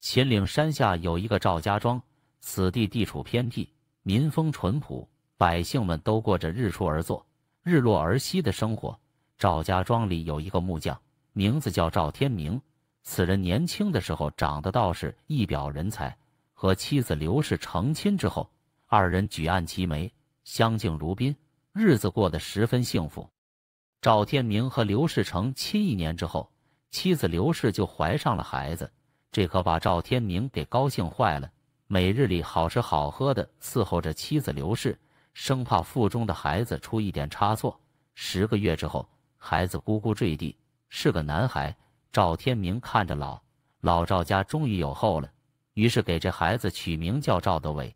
秦岭山下有一个赵家庄，此地地处偏僻，民风淳朴，百姓们都过着日出而作、日落而息的生活。赵家庄里有一个木匠，名字叫赵天明。此人年轻的时候长得倒是一表人才，和妻子刘氏成亲之后，二人举案齐眉，相敬如宾，日子过得十分幸福。赵天明和刘氏成亲一年之后，妻子刘氏就怀上了孩子。这可把赵天明给高兴坏了，每日里好吃好喝的伺候着妻子刘氏，生怕腹中的孩子出一点差错。十个月之后，孩子咕咕坠地，是个男孩。赵天明看着老老赵家终于有后了，于是给这孩子取名叫赵德伟。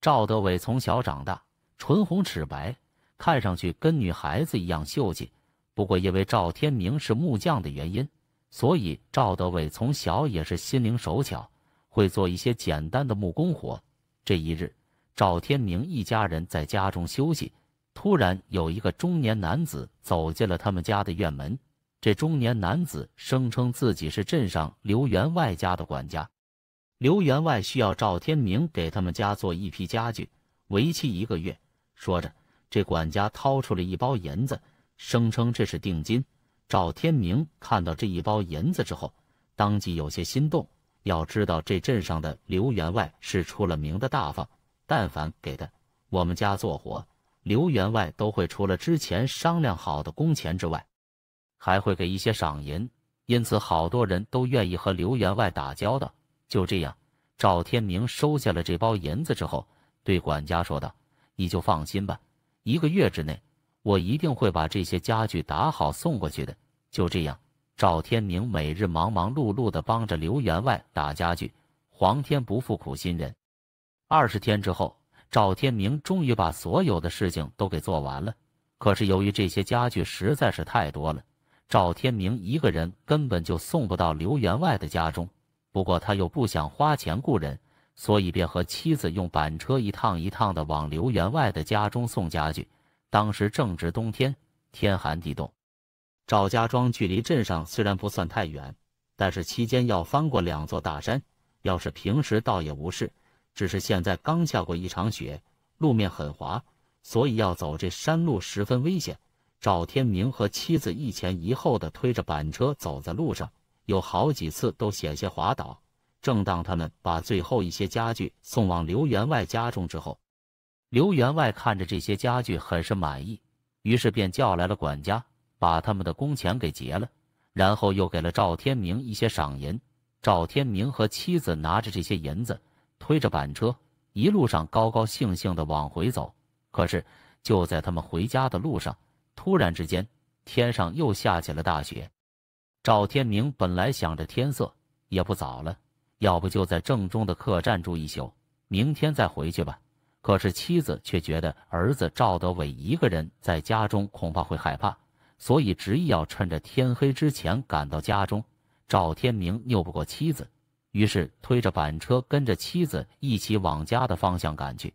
赵德伟从小长大，唇红齿白，看上去跟女孩子一样秀气。不过因为赵天明是木匠的原因。所以赵德伟从小也是心灵手巧，会做一些简单的木工活。这一日，赵天明一家人在家中休息，突然有一个中年男子走进了他们家的院门。这中年男子声称自己是镇上刘员外家的管家，刘员外需要赵天明给他们家做一批家具，为期一个月。说着，这管家掏出了一包银子，声称这是定金。赵天明看到这一包银子之后，当即有些心动。要知道，这镇上的刘员外是出了名的大方，但凡给的我们家做活，刘员外都会除了之前商量好的工钱之外，还会给一些赏银。因此，好多人都愿意和刘员外打交道。就这样，赵天明收下了这包银子之后，对管家说道：“你就放心吧，一个月之内，我一定会把这些家具打好送过去的。”就这样，赵天明每日忙忙碌碌地帮着刘员外打家具。皇天不负苦心人，二十天之后，赵天明终于把所有的事情都给做完了。可是由于这些家具实在是太多了，赵天明一个人根本就送不到刘员外的家中。不过他又不想花钱雇人，所以便和妻子用板车一趟一趟的往刘员外的家中送家具。当时正值冬天，天寒地冻。赵家庄距离镇上虽然不算太远，但是期间要翻过两座大山。要是平时倒也无事，只是现在刚下过一场雪，路面很滑，所以要走这山路十分危险。赵天明和妻子一前一后的推着板车走在路上，有好几次都险些滑倒。正当他们把最后一些家具送往刘员外家中之后，刘员外看着这些家具很是满意，于是便叫来了管家。把他们的工钱给结了，然后又给了赵天明一些赏银。赵天明和妻子拿着这些银子，推着板车，一路上高高兴兴地往回走。可是就在他们回家的路上，突然之间，天上又下起了大雪。赵天明本来想着天色也不早了，要不就在正中的客栈住一宿，明天再回去吧。可是妻子却觉得儿子赵德伟一个人在家中恐怕会害怕。所以执意要趁着天黑之前赶到家中。赵天明拗不过妻子，于是推着板车跟着妻子一起往家的方向赶去。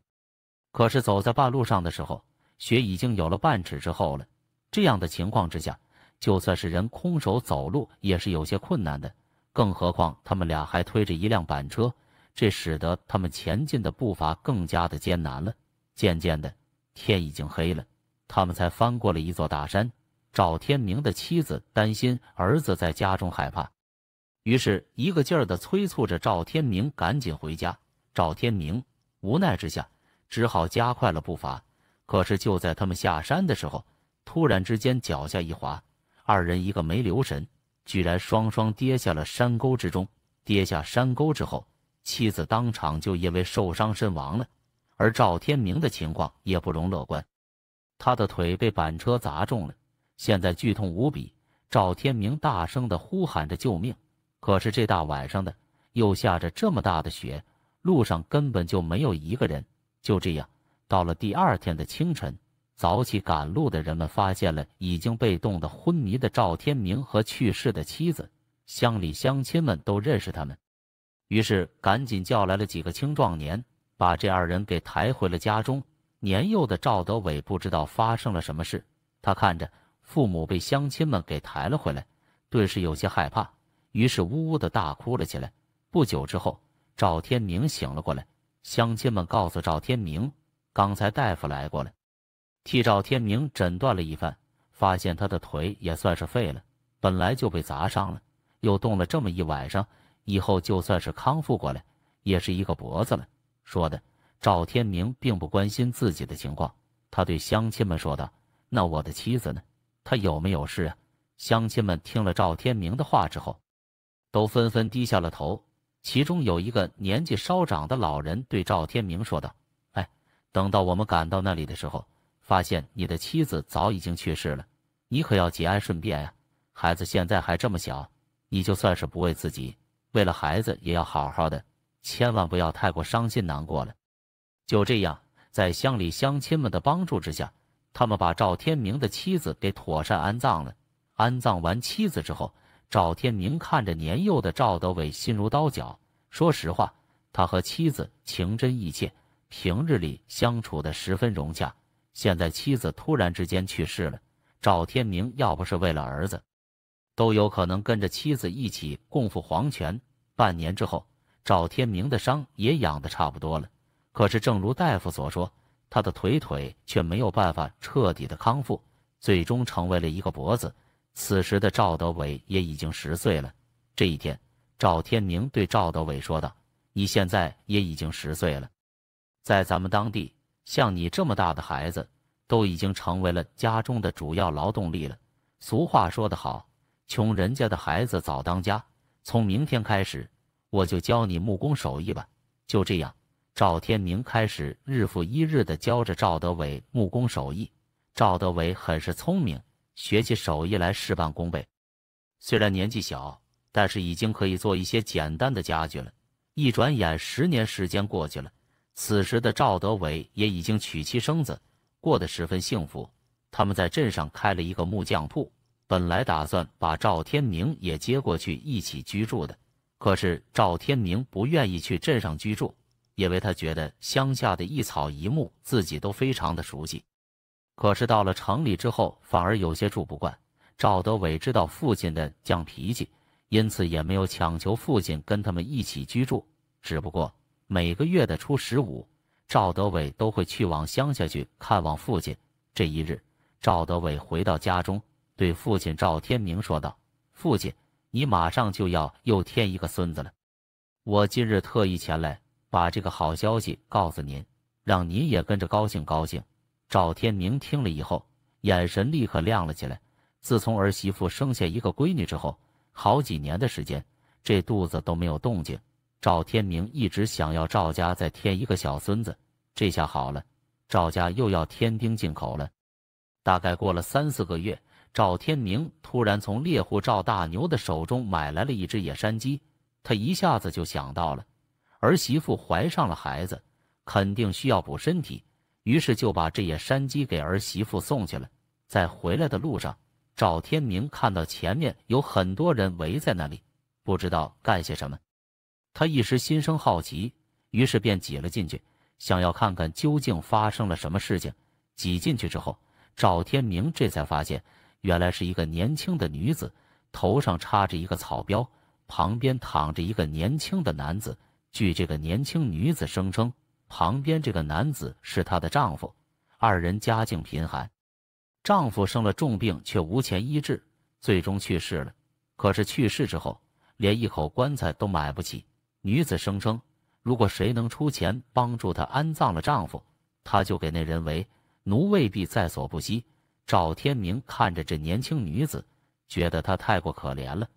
可是走在半路上的时候，雪已经有了半尺之后了。这样的情况之下，就算是人空手走路也是有些困难的，更何况他们俩还推着一辆板车，这使得他们前进的步伐更加的艰难了。渐渐的，天已经黑了，他们才翻过了一座大山。赵天明的妻子担心儿子在家中害怕，于是一个劲儿的催促着赵天明赶紧回家。赵天明无奈之下，只好加快了步伐。可是就在他们下山的时候，突然之间脚下一滑，二人一个没留神，居然双双跌下了山沟之中。跌下山沟之后，妻子当场就因为受伤身亡了，而赵天明的情况也不容乐观，他的腿被板车砸中了。现在剧痛无比，赵天明大声地呼喊着救命。可是这大晚上的，又下着这么大的雪，路上根本就没有一个人。就这样，到了第二天的清晨，早起赶路的人们发现了已经被冻得昏迷的赵天明和去世的妻子。乡里乡亲们都认识他们，于是赶紧叫来了几个青壮年，把这二人给抬回了家中。年幼的赵德伟不知道发生了什么事，他看着。父母被乡亲们给抬了回来，顿时有些害怕，于是呜呜的大哭了起来。不久之后，赵天明醒了过来，乡亲们告诉赵天明，刚才大夫来过了，替赵天明诊断了一番，发现他的腿也算是废了，本来就被砸伤了，又动了这么一晚上，以后就算是康复过来，也是一个脖子了。说的赵天明并不关心自己的情况，他对乡亲们说道：“那我的妻子呢？”他有没有事啊？乡亲们听了赵天明的话之后，都纷纷低下了头。其中有一个年纪稍长的老人对赵天明说道：“哎，等到我们赶到那里的时候，发现你的妻子早已经去世了。你可要节哀顺变呀。孩子现在还这么小，你就算是不为自己，为了孩子也要好好的，千万不要太过伤心难过了。”就这样，在乡里乡亲们的帮助之下。他们把赵天明的妻子给妥善安葬了。安葬完妻子之后，赵天明看着年幼的赵德伟，心如刀绞。说实话，他和妻子情真意切，平日里相处得十分融洽。现在妻子突然之间去世了，赵天明要不是为了儿子，都有可能跟着妻子一起共赴黄泉。半年之后，赵天明的伤也养得差不多了。可是，正如大夫所说。他的腿腿却没有办法彻底的康复，最终成为了一个跛子。此时的赵德伟也已经十岁了。这一天，赵天明对赵德伟说道：“你现在也已经十岁了，在咱们当地，像你这么大的孩子都已经成为了家中的主要劳动力了。俗话说得好，穷人家的孩子早当家。从明天开始，我就教你木工手艺吧。”就这样。赵天明开始日复一日地教着赵德伟木工手艺，赵德伟很是聪明，学起手艺来事半功倍。虽然年纪小，但是已经可以做一些简单的家具了。一转眼，十年时间过去了，此时的赵德伟也已经娶妻生子，过得十分幸福。他们在镇上开了一个木匠铺，本来打算把赵天明也接过去一起居住的，可是赵天明不愿意去镇上居住。因为他觉得乡下的一草一木自己都非常的熟悉，可是到了城里之后，反而有些住不惯。赵德伟知道父亲的犟脾气，因此也没有强求父亲跟他们一起居住。只不过每个月的初十五，赵德伟都会去往乡下去看望父亲。这一日，赵德伟回到家中，对父亲赵天明说道：“父亲，你马上就要又添一个孙子了，我今日特意前来。”把这个好消息告诉您，让您也跟着高兴高兴。赵天明听了以后，眼神立刻亮了起来。自从儿媳妇生下一个闺女之后，好几年的时间，这肚子都没有动静。赵天明一直想要赵家再添一个小孙子，这下好了，赵家又要添丁进口了。大概过了三四个月，赵天明突然从猎户赵大牛的手中买来了一只野山鸡，他一下子就想到了。儿媳妇怀上了孩子，肯定需要补身体，于是就把这野山鸡给儿媳妇送去了。在回来的路上，赵天明看到前面有很多人围在那里，不知道干些什么。他一时心生好奇，于是便挤了进去，想要看看究竟发生了什么事情。挤进去之后，赵天明这才发现，原来是一个年轻的女子头上插着一个草标，旁边躺着一个年轻的男子。据这个年轻女子声称，旁边这个男子是她的丈夫，二人家境贫寒，丈夫生了重病却无钱医治，最终去世了。可是去世之后，连一口棺材都买不起。女子声称，如果谁能出钱帮助她安葬了丈夫，她就给那人为奴，未必在所不惜。赵天明看着这年轻女子，觉得她太过可怜了。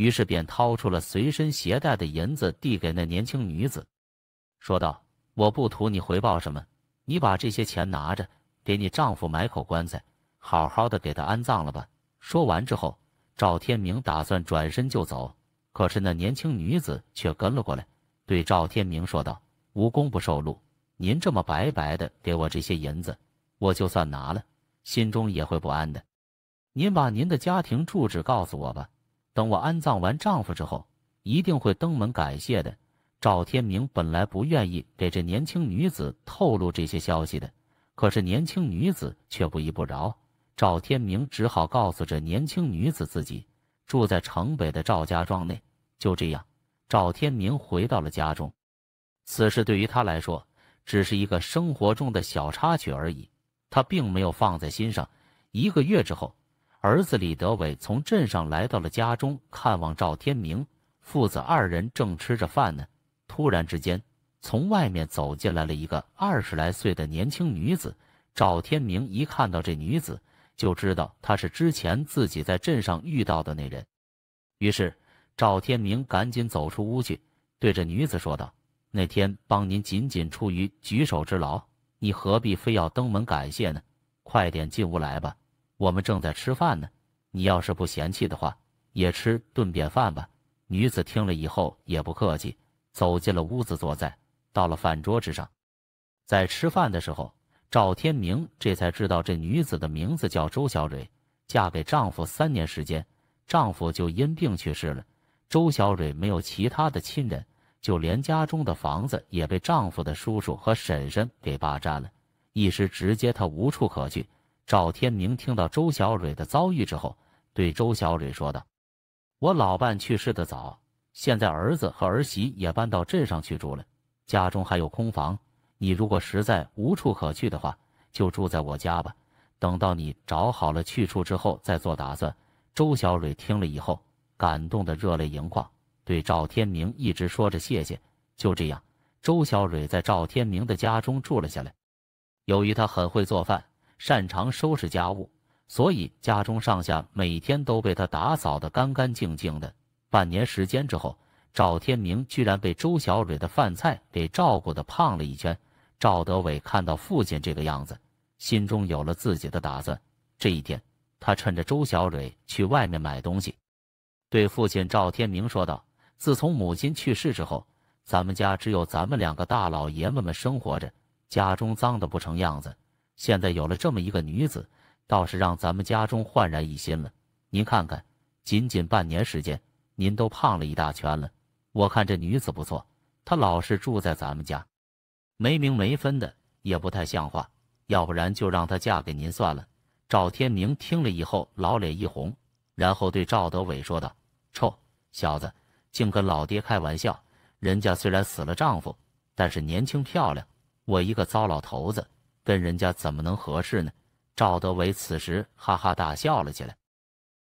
于是便掏出了随身携带的银子，递给那年轻女子，说道：“我不图你回报什么，你把这些钱拿着，给你丈夫买口棺材，好好的给他安葬了吧。”说完之后，赵天明打算转身就走，可是那年轻女子却跟了过来，对赵天明说道：“无功不受禄，您这么白白的给我这些银子，我就算拿了，心中也会不安的。您把您的家庭住址告诉我吧。”等我安葬完丈夫之后，一定会登门感谢的。赵天明本来不愿意给这年轻女子透露这些消息的，可是年轻女子却不依不饶，赵天明只好告诉这年轻女子自己住在城北的赵家庄内。就这样，赵天明回到了家中。此事对于他来说，只是一个生活中的小插曲而已，他并没有放在心上。一个月之后。儿子李德伟从镇上来到了家中看望赵天明，父子二人正吃着饭呢。突然之间，从外面走进来了一个二十来岁的年轻女子。赵天明一看到这女子，就知道她是之前自己在镇上遇到的那人。于是，赵天明赶紧走出屋去，对着女子说道：“那天帮您仅仅出于举手之劳，你何必非要登门感谢呢？快点进屋来吧。”我们正在吃饭呢，你要是不嫌弃的话，也吃顿便饭吧。女子听了以后也不客气，走进了屋子，坐在到了饭桌之上。在吃饭的时候，赵天明这才知道这女子的名字叫周小蕊，嫁给丈夫三年时间，丈夫就因病去世了。周小蕊没有其他的亲人，就连家中的房子也被丈夫的叔叔和婶婶给霸占了，一时直接她无处可去。赵天明听到周小蕊的遭遇之后，对周小蕊说道：“我老伴去世的早，现在儿子和儿媳也搬到镇上去住了，家中还有空房。你如果实在无处可去的话，就住在我家吧。等到你找好了去处之后，再做打算。”周小蕊听了以后，感动得热泪盈眶，对赵天明一直说着谢谢。就这样，周小蕊在赵天明的家中住了下来。由于他很会做饭。擅长收拾家务，所以家中上下每天都被他打扫得干干净净的。半年时间之后，赵天明居然被周小蕊的饭菜给照顾的胖了一圈。赵德伟看到父亲这个样子，心中有了自己的打算。这一天，他趁着周小蕊去外面买东西，对父亲赵天明说道：“自从母亲去世之后，咱们家只有咱们两个大老爷们们生活着，家中脏的不成样子。”现在有了这么一个女子，倒是让咱们家中焕然一新了。您看看，仅仅半年时间，您都胖了一大圈了。我看这女子不错，她老是住在咱们家，没名没分的，也不太像话。要不然就让她嫁给您算了。赵天明听了以后，老脸一红，然后对赵德伟说道：“臭小子，竟跟老爹开玩笑！人家虽然死了丈夫，但是年轻漂亮，我一个糟老头子。”跟人家怎么能合适呢？赵德伟此时哈哈大笑了起来，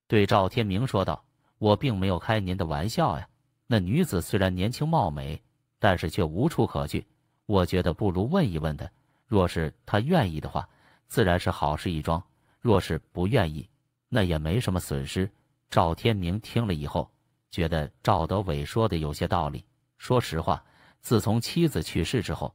对赵天明说道：“我并没有开您的玩笑呀。那女子虽然年轻貌美，但是却无处可去。我觉得不如问一问她，若是她愿意的话，自然是好事一桩；若是不愿意，那也没什么损失。”赵天明听了以后，觉得赵德伟说的有些道理。说实话，自从妻子去世之后，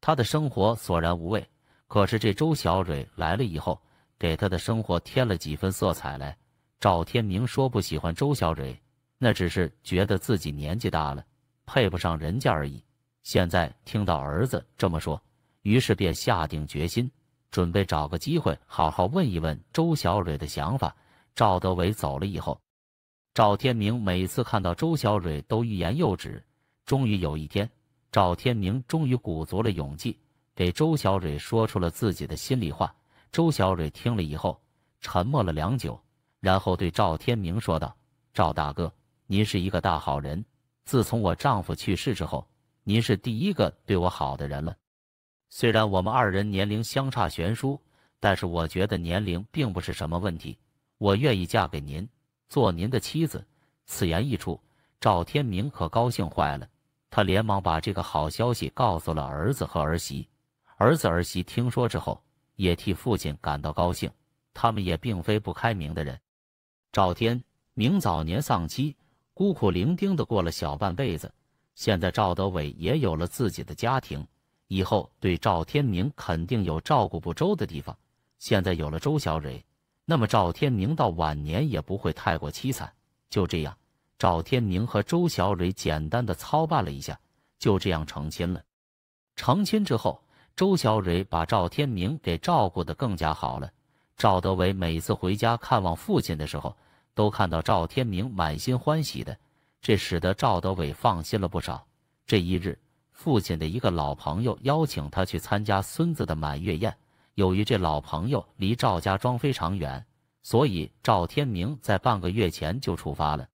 他的生活索然无味。可是这周小蕊来了以后，给他的生活添了几分色彩来。赵天明说不喜欢周小蕊，那只是觉得自己年纪大了，配不上人家而已。现在听到儿子这么说，于是便下定决心，准备找个机会好好问一问周小蕊的想法。赵德伟走了以后，赵天明每次看到周小蕊都欲言又止。终于有一天，赵天明终于鼓足了勇气。给周小蕊说出了自己的心里话。周小蕊听了以后，沉默了良久，然后对赵天明说道：“赵大哥，您是一个大好人。自从我丈夫去世之后，您是第一个对我好的人了。虽然我们二人年龄相差悬殊，但是我觉得年龄并不是什么问题。我愿意嫁给您，做您的妻子。”此言一出，赵天明可高兴坏了，他连忙把这个好消息告诉了儿子和儿媳。儿子儿媳听说之后，也替父亲感到高兴。他们也并非不开明的人。赵天明早年丧妻，孤苦伶仃的过了小半辈子。现在赵德伟也有了自己的家庭，以后对赵天明肯定有照顾不周的地方。现在有了周小蕊，那么赵天明到晚年也不会太过凄惨。就这样，赵天明和周小蕊简单的操办了一下，就这样成亲了。成亲之后。周小蕊把赵天明给照顾得更加好了。赵德伟每次回家看望父亲的时候，都看到赵天明满心欢喜的，这使得赵德伟放心了不少。这一日，父亲的一个老朋友邀请他去参加孙子的满月宴。由于这老朋友离赵家庄非常远，所以赵天明在半个月前就出发了。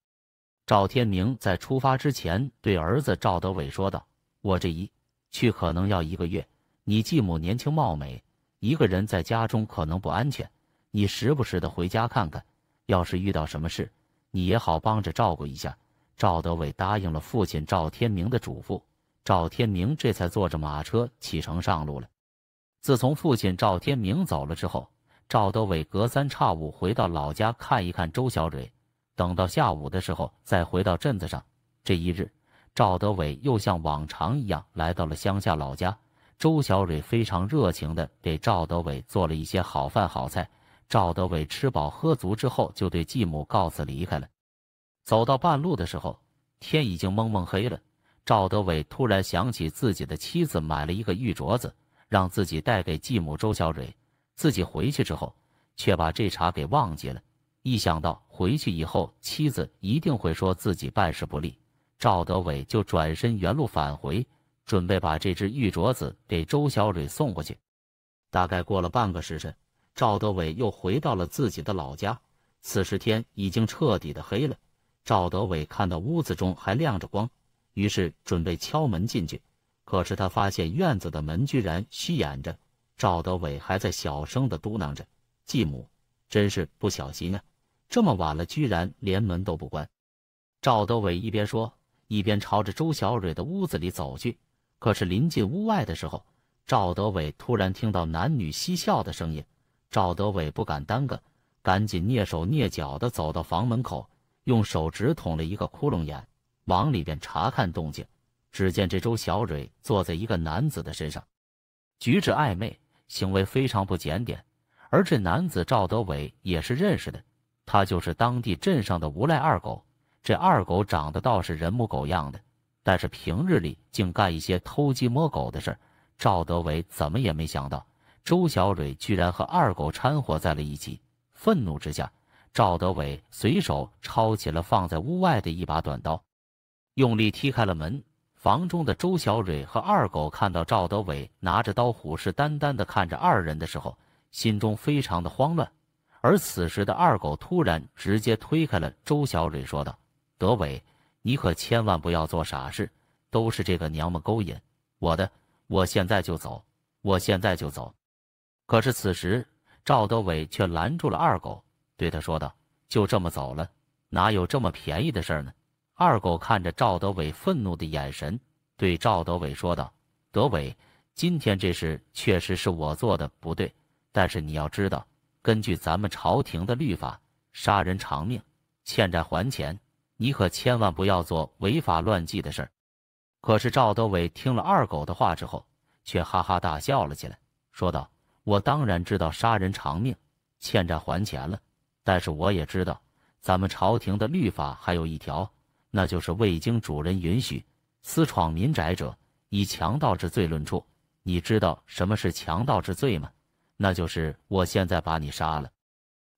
赵天明在出发之前对儿子赵德伟说道：“我这一去可能要一个月。”你继母年轻貌美，一个人在家中可能不安全，你时不时的回家看看。要是遇到什么事，你也好帮着照顾一下。赵德伟答应了父亲赵天明的嘱咐，赵天明这才坐着马车启程上路了。自从父亲赵天明走了之后，赵德伟隔三差五回到老家看一看周小蕊，等到下午的时候再回到镇子上。这一日，赵德伟又像往常一样来到了乡下老家。周小蕊非常热情地给赵德伟做了一些好饭好菜。赵德伟吃饱喝足之后，就对继母告辞离开了。走到半路的时候，天已经蒙蒙黑了。赵德伟突然想起自己的妻子买了一个玉镯子，让自己带给继母周小蕊。自己回去之后，却把这茬给忘记了。一想到回去以后妻子一定会说自己办事不利，赵德伟就转身原路返回。准备把这只玉镯子给周小蕊送过去。大概过了半个时辰，赵德伟又回到了自己的老家。此时天已经彻底的黑了。赵德伟看到屋子中还亮着光，于是准备敲门进去。可是他发现院子的门居然虚掩着。赵德伟还在小声的嘟囔着：“继母，真是不小心啊！这么晚了，居然连门都不关。”赵德伟一边说，一边朝着周小蕊的屋子里走去。可是临近屋外的时候，赵德伟突然听到男女嬉笑的声音。赵德伟不敢耽搁，赶紧蹑手蹑脚的走到房门口，用手指捅了一个窟窿眼，往里边查看动静。只见这周小蕊坐在一个男子的身上，举止暧昧，行为非常不检点。而这男子赵德伟也是认识的，他就是当地镇上的无赖二狗。这二狗长得倒是人模狗样的。但是平日里竟干一些偷鸡摸狗的事赵德伟怎么也没想到周小蕊居然和二狗掺和在了一起。愤怒之下，赵德伟随手抄起了放在屋外的一把短刀，用力踢开了门。房中的周小蕊和二狗看到赵德伟拿着刀虎视眈眈地看着二人的时候，心中非常的慌乱。而此时的二狗突然直接推开了周小蕊，说道：“德伟。”你可千万不要做傻事，都是这个娘们勾引我的，我现在就走，我现在就走。可是此时赵德伟却拦住了二狗，对他说道：“就这么走了，哪有这么便宜的事儿呢？”二狗看着赵德伟愤怒的眼神，对赵德伟说道：“德伟，今天这事确实是我做的不对，但是你要知道，根据咱们朝廷的律法，杀人偿命，欠债还钱。”你可千万不要做违法乱纪的事儿。可是赵德伟听了二狗的话之后，却哈哈大笑了起来，说道：“我当然知道杀人偿命、欠债还钱了，但是我也知道咱们朝廷的律法还有一条，那就是未经主人允许，私闯民宅者，以强盗之罪论处。你知道什么是强盗之罪吗？那就是我现在把你杀了，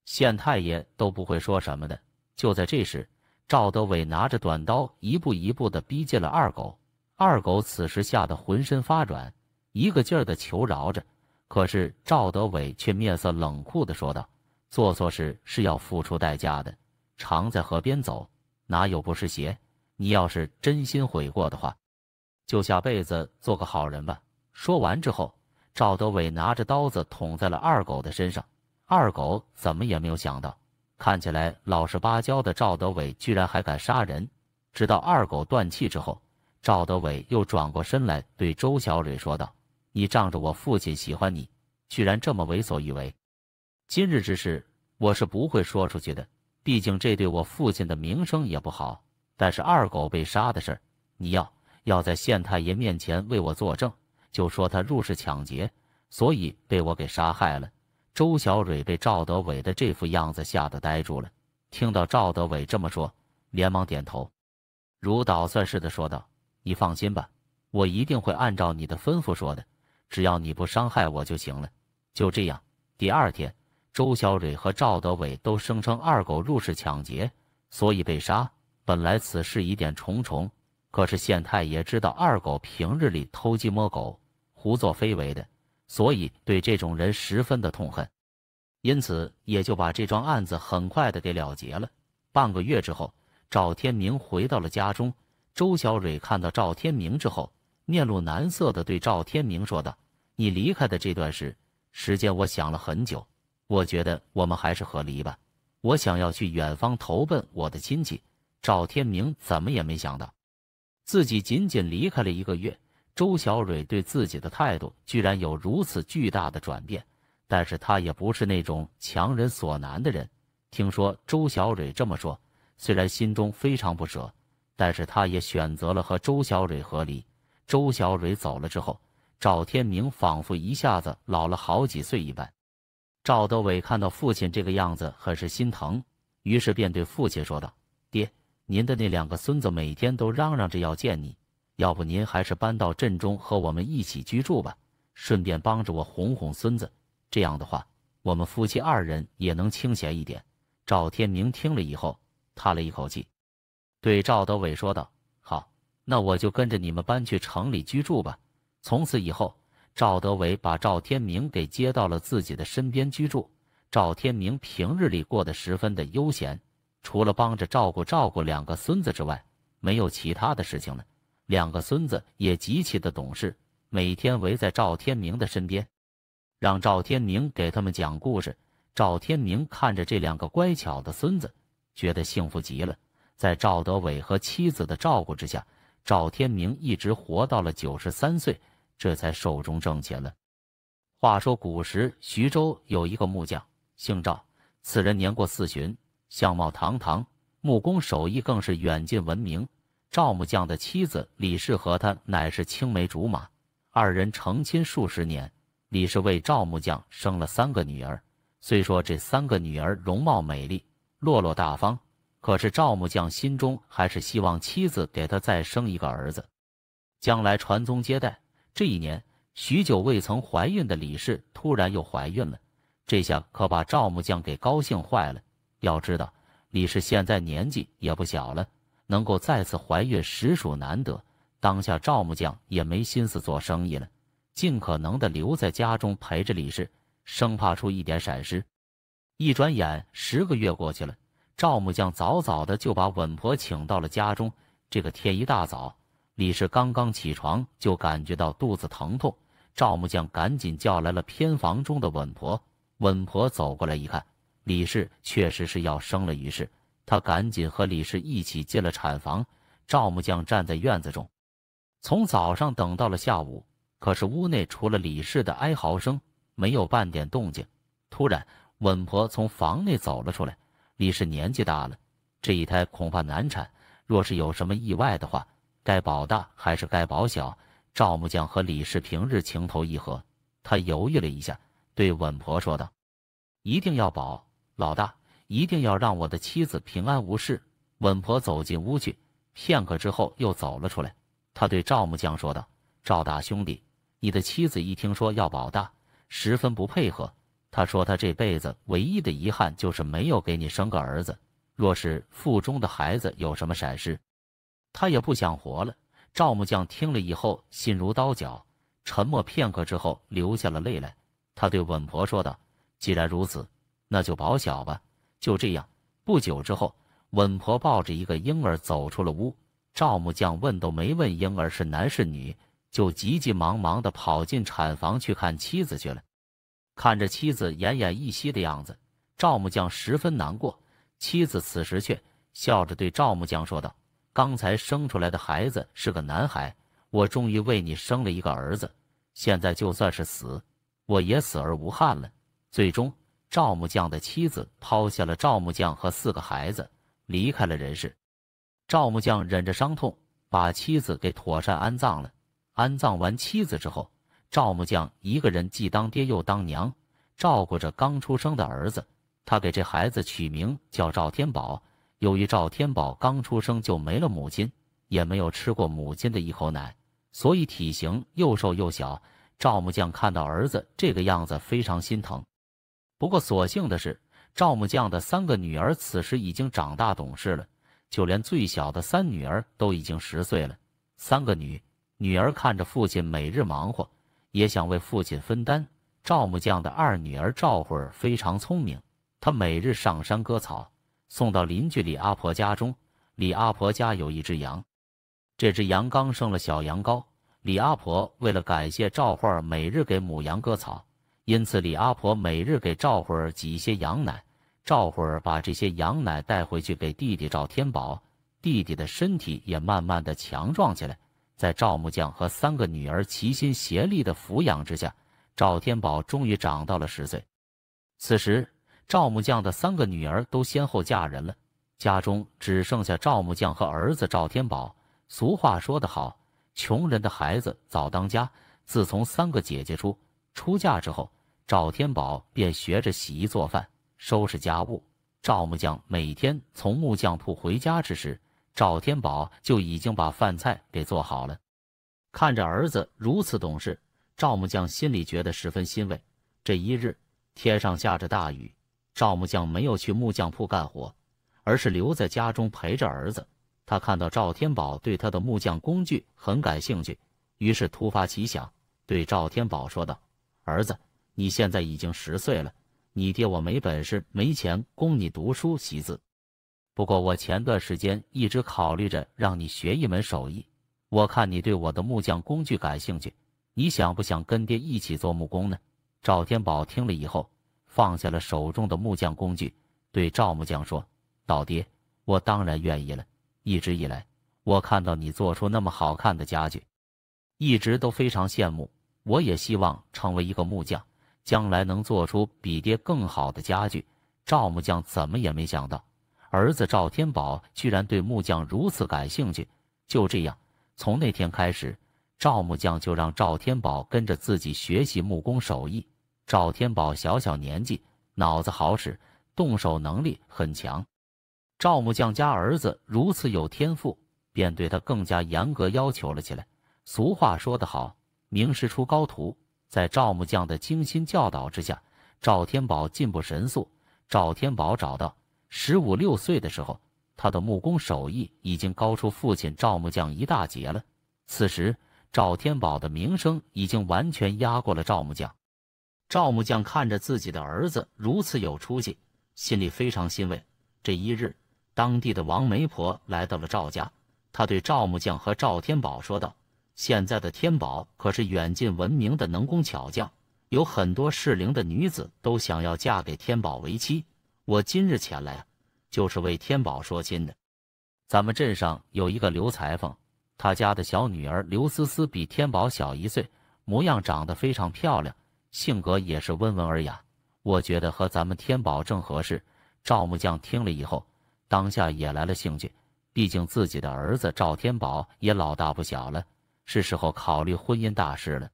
县太爷都不会说什么的。”就在这时。赵德伟拿着短刀，一步一步的逼近了二狗。二狗此时吓得浑身发软，一个劲儿的求饶着。可是赵德伟却面色冷酷的说道：“做错事是要付出代价的。常在河边走，哪有不湿鞋？你要是真心悔过的话，就下辈子做个好人吧。”说完之后，赵德伟拿着刀子捅在了二狗的身上。二狗怎么也没有想到。看起来老实巴交的赵德伟居然还敢杀人。直到二狗断气之后，赵德伟又转过身来对周小蕊说道：“你仗着我父亲喜欢你，居然这么为所欲为。今日之事我是不会说出去的，毕竟这对我父亲的名声也不好。但是二狗被杀的事你要要在县太爷面前为我作证，就说他入室抢劫，所以被我给杀害了。”周小蕊被赵德伟的这副样子吓得呆住了，听到赵德伟这么说，连忙点头，如捣蒜似的说道：“你放心吧，我一定会按照你的吩咐说的，只要你不伤害我就行了。”就这样，第二天，周小蕊和赵德伟都声称二狗入室抢劫，所以被杀。本来此事疑点重重，可是县太爷知道二狗平日里偷鸡摸狗、胡作非为的。所以对这种人十分的痛恨，因此也就把这桩案子很快的给了结了。半个月之后，赵天明回到了家中，周小蕊看到赵天明之后，面露难色的对赵天明说道：“你离开的这段时时间，我想了很久，我觉得我们还是和离吧，我想要去远方投奔我的亲戚。”赵天明怎么也没想到，自己仅仅离开了一个月。周小蕊对自己的态度居然有如此巨大的转变，但是她也不是那种强人所难的人。听说周小蕊这么说，虽然心中非常不舍，但是她也选择了和周小蕊和离。周小蕊走了之后，赵天明仿佛一下子老了好几岁一般。赵德伟看到父亲这个样子，很是心疼，于是便对父亲说道：“爹，您的那两个孙子每天都嚷嚷着要见你。”要不您还是搬到镇中和我们一起居住吧，顺便帮着我哄哄孙子。这样的话，我们夫妻二人也能清闲一点。赵天明听了以后，叹了一口气，对赵德伟说道：“好，那我就跟着你们搬去城里居住吧。”从此以后，赵德伟把赵天明给接到了自己的身边居住。赵天明平日里过得十分的悠闲，除了帮着照顾照顾两个孙子之外，没有其他的事情了。两个孙子也极其的懂事，每天围在赵天明的身边，让赵天明给他们讲故事。赵天明看着这两个乖巧的孙子，觉得幸福极了。在赵德伟和妻子的照顾之下，赵天明一直活到了九十三岁，这才寿终正寝了。话说古时徐州有一个木匠，姓赵，此人年过四旬，相貌堂堂，木工手艺更是远近闻名。赵木匠的妻子李氏和他乃是青梅竹马，二人成亲数十年。李氏为赵木匠生了三个女儿，虽说这三个女儿容貌美丽、落落大方，可是赵木匠心中还是希望妻子给他再生一个儿子，将来传宗接代。这一年，许久未曾怀孕的李氏突然又怀孕了，这下可把赵木匠给高兴坏了。要知道，李氏现在年纪也不小了。能够再次怀孕实属难得，当下赵木匠也没心思做生意了，尽可能的留在家中陪着李氏，生怕出一点闪失。一转眼十个月过去了，赵木匠早早的就把稳婆请到了家中。这个天一大早，李氏刚刚起床就感觉到肚子疼痛，赵木匠赶紧叫来了偏房中的稳婆。稳婆走过来一看，李氏确实是要生了，于是。他赶紧和李氏一起进了产房。赵木匠站在院子中，从早上等到了下午，可是屋内除了李氏的哀嚎声，没有半点动静。突然，稳婆从房内走了出来。李氏年纪大了，这一胎恐怕难产。若是有什么意外的话，该保大还是该保小？赵木匠和李氏平日情投意合，他犹豫了一下，对稳婆说道：“一定要保老大。”一定要让我的妻子平安无事。稳婆走进屋去，片刻之后又走了出来。他对赵木匠说道：“赵大兄弟，你的妻子一听说要保大，十分不配合。他说他这辈子唯一的遗憾就是没有给你生个儿子。若是腹中的孩子有什么闪失，他也不想活了。”赵木匠听了以后，心如刀绞，沉默片刻之后流下了泪来。他对稳婆说道：“既然如此，那就保小吧。”就这样，不久之后，稳婆抱着一个婴儿走出了屋。赵木匠问都没问婴儿是男是女，就急急忙忙地跑进产房去看妻子去了。看着妻子奄奄一息的样子，赵木匠十分难过。妻子此时却笑着对赵木匠说道：“刚才生出来的孩子是个男孩，我终于为你生了一个儿子。现在就算是死，我也死而无憾了。”最终。赵木匠的妻子抛下了赵木匠和四个孩子，离开了人世。赵木匠忍着伤痛，把妻子给妥善安葬了。安葬完妻子之后，赵木匠一个人既当爹又当娘，照顾着刚出生的儿子。他给这孩子取名叫赵天宝。由于赵天宝刚出生就没了母亲，也没有吃过母亲的一口奶，所以体型又瘦又小。赵木匠看到儿子这个样子，非常心疼。不过，所幸的是，赵木匠的三个女儿此时已经长大懂事了，就连最小的三女儿都已经十岁了。三个女女儿看着父亲每日忙活，也想为父亲分担。赵木匠的二女儿赵慧儿非常聪明，她每日上山割草，送到邻居李阿婆家中。李阿婆家有一只羊，这只羊刚生了小羊羔。李阿婆为了感谢赵慧儿每日给母羊割草。因此，李阿婆每日给赵慧儿挤一些羊奶，赵慧儿把这些羊奶带回去给弟弟赵天宝。弟弟的身体也慢慢的强壮起来。在赵木匠和三个女儿齐心协力的抚养之下，赵天宝终于长到了十岁。此时，赵木匠的三个女儿都先后嫁人了，家中只剩下赵木匠和儿子赵天宝。俗话说得好，穷人的孩子早当家。自从三个姐姐出出嫁之后，赵天宝便学着洗衣做饭、收拾家务。赵木匠每天从木匠铺回家之时，赵天宝就已经把饭菜给做好了。看着儿子如此懂事，赵木匠心里觉得十分欣慰。这一日，天上下着大雨，赵木匠没有去木匠铺干活，而是留在家中陪着儿子。他看到赵天宝对他的木匠工具很感兴趣，于是突发奇想，对赵天宝说道：“儿子。”你现在已经十岁了，你爹我没本事没钱供你读书习字，不过我前段时间一直考虑着让你学一门手艺。我看你对我的木匠工具感兴趣，你想不想跟爹一起做木工呢？赵天宝听了以后，放下了手中的木匠工具，对赵木匠说道：“爹，我当然愿意了。一直以来，我看到你做出那么好看的家具，一直都非常羡慕。我也希望成为一个木匠。”将来能做出比爹更好的家具，赵木匠怎么也没想到，儿子赵天宝居然对木匠如此感兴趣。就这样，从那天开始，赵木匠就让赵天宝跟着自己学习木工手艺。赵天宝小小年纪，脑子好使，动手能力很强。赵木匠家儿子如此有天赋，便对他更加严格要求了起来。俗话说得好，名师出高徒。在赵木匠的精心教导之下，赵天宝进步神速。赵天宝找到十五六岁的时候，他的木工手艺已经高出父亲赵木匠一大截了。此时，赵天宝的名声已经完全压过了赵木匠。赵木匠看着自己的儿子如此有出息，心里非常欣慰。这一日，当地的王媒婆来到了赵家，他对赵木匠和赵天宝说道。现在的天宝可是远近闻名的能工巧匠，有很多适龄的女子都想要嫁给天宝为妻。我今日前来啊，就是为天宝说亲的。咱们镇上有一个刘裁缝，他家的小女儿刘思思比天宝小一岁，模样长得非常漂亮，性格也是温文尔雅。我觉得和咱们天宝正合适。赵木匠听了以后，当下也来了兴趣，毕竟自己的儿子赵天宝也老大不小了。是时候考虑婚姻大事了。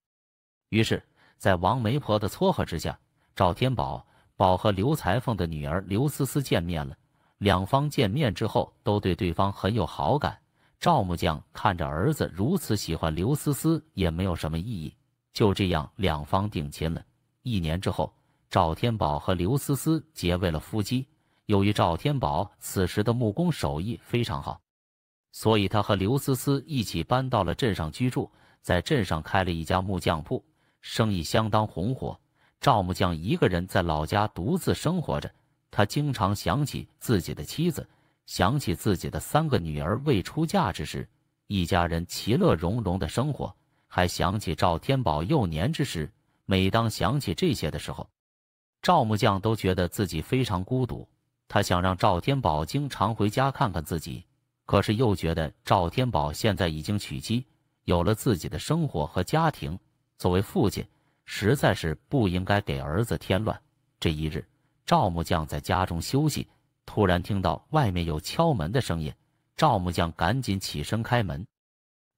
于是，在王媒婆的撮合之下，赵天宝宝和刘裁缝的女儿刘思思见面了。两方见面之后，都对对方很有好感。赵木匠看着儿子如此喜欢刘思思，也没有什么异议。就这样，两方定亲了。一年之后，赵天宝和刘思思结为了夫妻。由于赵天宝此时的木工手艺非常好。所以，他和刘思思一起搬到了镇上居住，在镇上开了一家木匠铺，生意相当红火。赵木匠一个人在老家独自生活着，他经常想起自己的妻子，想起自己的三个女儿未出嫁之时，一家人其乐融融的生活，还想起赵天宝幼年之时。每当想起这些的时候，赵木匠都觉得自己非常孤独。他想让赵天宝经常回家看看自己。可是又觉得赵天宝现在已经娶妻，有了自己的生活和家庭，作为父亲，实在是不应该给儿子添乱。这一日，赵木匠在家中休息，突然听到外面有敲门的声音。赵木匠赶紧起身开门，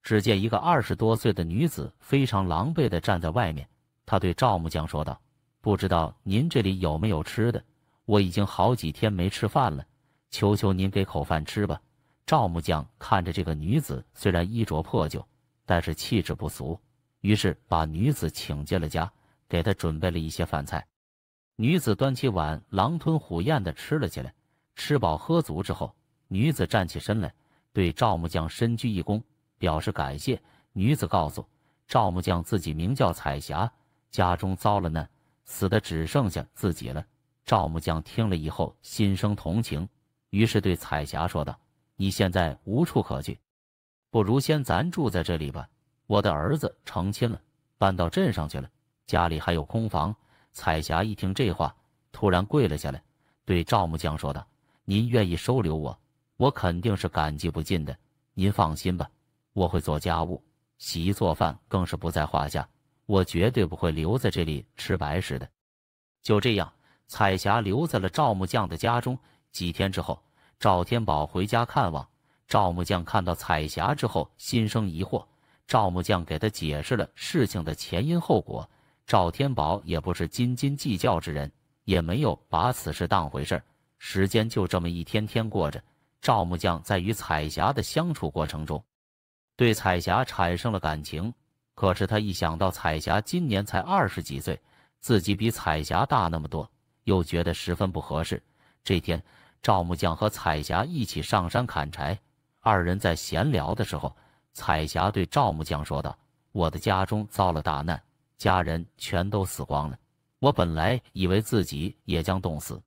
只见一个二十多岁的女子非常狼狈地站在外面。她对赵木匠说道：“不知道您这里有没有吃的？我已经好几天没吃饭了，求求您给口饭吃吧。”赵木匠看着这个女子，虽然衣着破旧，但是气质不俗，于是把女子请进了家，给她准备了一些饭菜。女子端起碗，狼吞虎咽地吃了起来。吃饱喝足之后，女子站起身来，对赵木匠深鞠一躬，表示感谢。女子告诉赵木匠，自己名叫彩霞，家中遭了难，死的只剩下自己了。赵木匠听了以后，心生同情，于是对彩霞说道。你现在无处可去，不如先咱住在这里吧。我的儿子成亲了，搬到镇上去了，家里还有空房。彩霞一听这话，突然跪了下来，对赵木匠说道：“您愿意收留我，我肯定是感激不尽的。您放心吧，我会做家务，洗衣做饭更是不在话下，我绝对不会留在这里吃白食的。”就这样，彩霞留在了赵木匠的家中。几天之后。赵天宝回家看望赵木匠，看到彩霞之后，心生疑惑。赵木匠给他解释了事情的前因后果。赵天宝也不是斤斤计较之人，也没有把此事当回事儿。时间就这么一天天过着。赵木匠在与彩霞的相处过程中，对彩霞产生了感情。可是他一想到彩霞今年才二十几岁，自己比彩霞大那么多，又觉得十分不合适。这天。赵木匠和彩霞一起上山砍柴，二人在闲聊的时候，彩霞对赵木匠说道：“我的家中遭了大难，家人全都死光了。我本来以为自己也将冻死、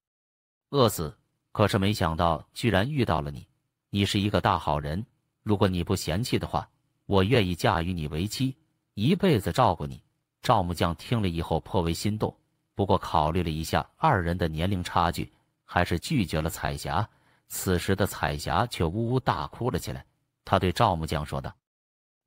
饿死，可是没想到居然遇到了你。你是一个大好人，如果你不嫌弃的话，我愿意嫁与你为妻，一辈子照顾你。”赵木匠听了以后颇为心动，不过考虑了一下二人的年龄差距。还是拒绝了彩霞。此时的彩霞却呜呜大哭了起来。她对赵木匠说道：“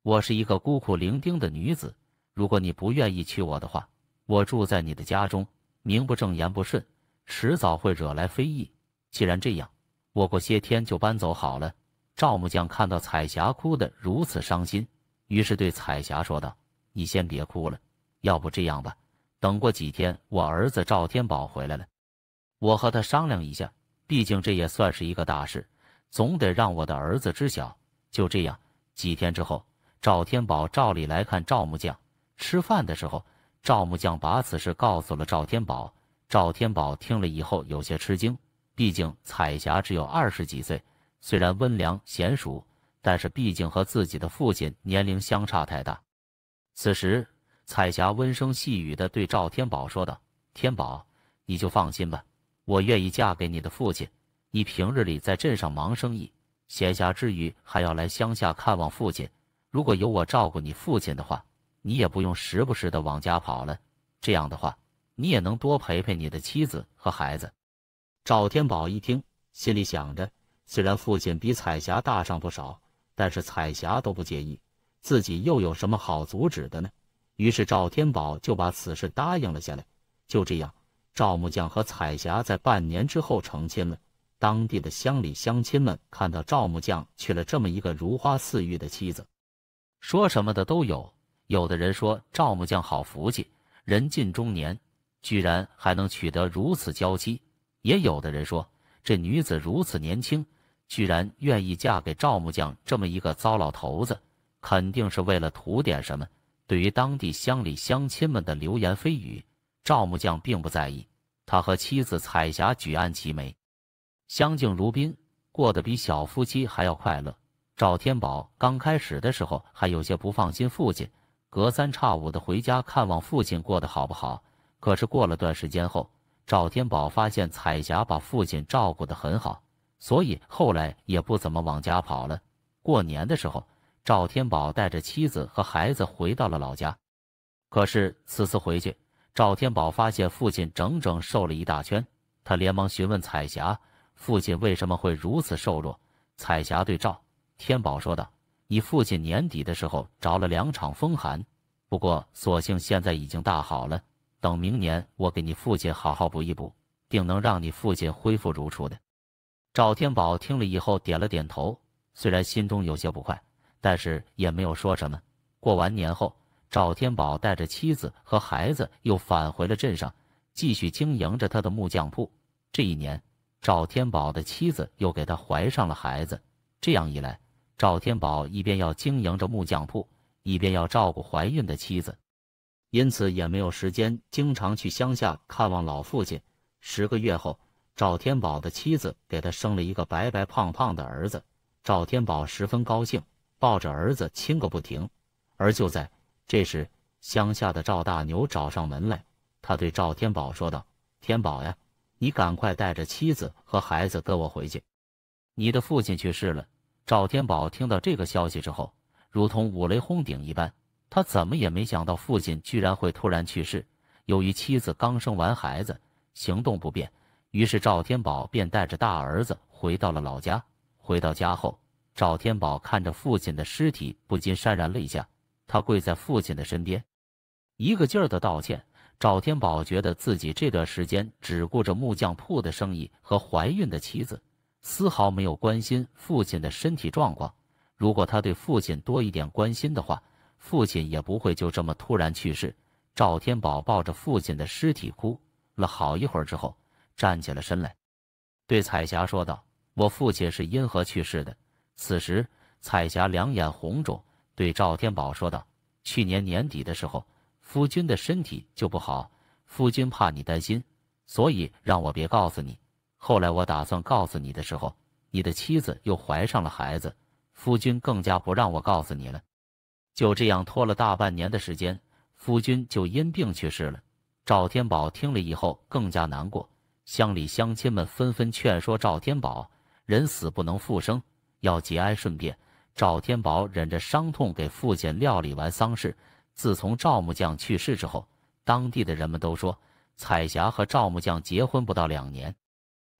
我是一个孤苦伶仃的女子，如果你不愿意娶我的话，我住在你的家中，名不正言不顺，迟早会惹来非议。既然这样，我过些天就搬走好了。”赵木匠看到彩霞哭得如此伤心，于是对彩霞说道：“你先别哭了，要不这样吧，等过几天我儿子赵天宝回来了。”我和他商量一下，毕竟这也算是一个大事，总得让我的儿子知晓。就这样，几天之后，赵天宝照例来看赵木匠。吃饭的时候，赵木匠把此事告诉了赵天宝。赵天宝听了以后有些吃惊，毕竟彩霞只有二十几岁，虽然温良娴熟，但是毕竟和自己的父亲年龄相差太大。此时，彩霞温声细语地对赵天宝说道：“天宝，你就放心吧。”我愿意嫁给你的父亲。你平日里在镇上忙生意，闲暇之余还要来乡下看望父亲。如果有我照顾你父亲的话，你也不用时不时的往家跑了。这样的话，你也能多陪陪你的妻子和孩子。赵天宝一听，心里想着，虽然父亲比彩霞大上不少，但是彩霞都不介意，自己又有什么好阻止的呢？于是赵天宝就把此事答应了下来。就这样。赵木匠和彩霞在半年之后成亲了。当地的乡里乡亲们看到赵木匠娶了这么一个如花似玉的妻子，说什么的都有。有的人说赵木匠好福气，人近中年，居然还能取得如此娇妻；也有的人说这女子如此年轻，居然愿意嫁给赵木匠这么一个糟老头子，肯定是为了图点什么。对于当地乡里乡亲们的流言蜚语，赵木匠并不在意，他和妻子彩霞举案齐眉，相敬如宾，过得比小夫妻还要快乐。赵天宝刚开始的时候还有些不放心父亲，隔三差五的回家看望父亲过得好不好。可是过了段时间后，赵天宝发现彩霞把父亲照顾得很好，所以后来也不怎么往家跑了。过年的时候，赵天宝带着妻子和孩子回到了老家，可是此次回去。赵天宝发现父亲整整瘦了一大圈，他连忙询问彩霞：“父亲为什么会如此瘦弱？”彩霞对赵天宝说道：“你父亲年底的时候着了两场风寒，不过所幸现在已经大好了。等明年我给你父亲好好补一补，定能让你父亲恢复如初的。”赵天宝听了以后点了点头，虽然心中有些不快，但是也没有说什么。过完年后，赵天宝带着妻子和孩子又返回了镇上，继续经营着他的木匠铺。这一年，赵天宝的妻子又给他怀上了孩子。这样一来，赵天宝一边要经营着木匠铺，一边要照顾怀孕的妻子，因此也没有时间经常去乡下看望老父亲。十个月后，赵天宝的妻子给他生了一个白白胖胖的儿子。赵天宝十分高兴，抱着儿子亲个不停。而就在这时，乡下的赵大牛找上门来，他对赵天宝说道：“天宝呀，你赶快带着妻子和孩子跟我回去，你的父亲去世了。”赵天宝听到这个消息之后，如同五雷轰顶一般，他怎么也没想到父亲居然会突然去世。由于妻子刚生完孩子，行动不便，于是赵天宝便带着大儿子回到了老家。回到家后，赵天宝看着父亲的尸体，不禁潸然泪下。他跪在父亲的身边，一个劲儿地道歉。赵天宝觉得自己这段时间只顾着木匠铺的生意和怀孕的妻子，丝毫没有关心父亲的身体状况。如果他对父亲多一点关心的话，父亲也不会就这么突然去世。赵天宝抱着父亲的尸体哭了好一会儿之后，站起了身来，对彩霞说道：“我父亲是因何去世的？”此时，彩霞两眼红肿。对赵天宝说道：“去年年底的时候，夫君的身体就不好，夫君怕你担心，所以让我别告诉你。后来我打算告诉你的时候，你的妻子又怀上了孩子，夫君更加不让我告诉你了。就这样拖了大半年的时间，夫君就因病去世了。”赵天宝听了以后更加难过，乡里乡亲们纷纷劝说赵天宝：“人死不能复生，要节哀顺变。”赵天宝忍着伤痛给父亲料理完丧事。自从赵木匠去世之后，当地的人们都说，彩霞和赵木匠结婚不到两年，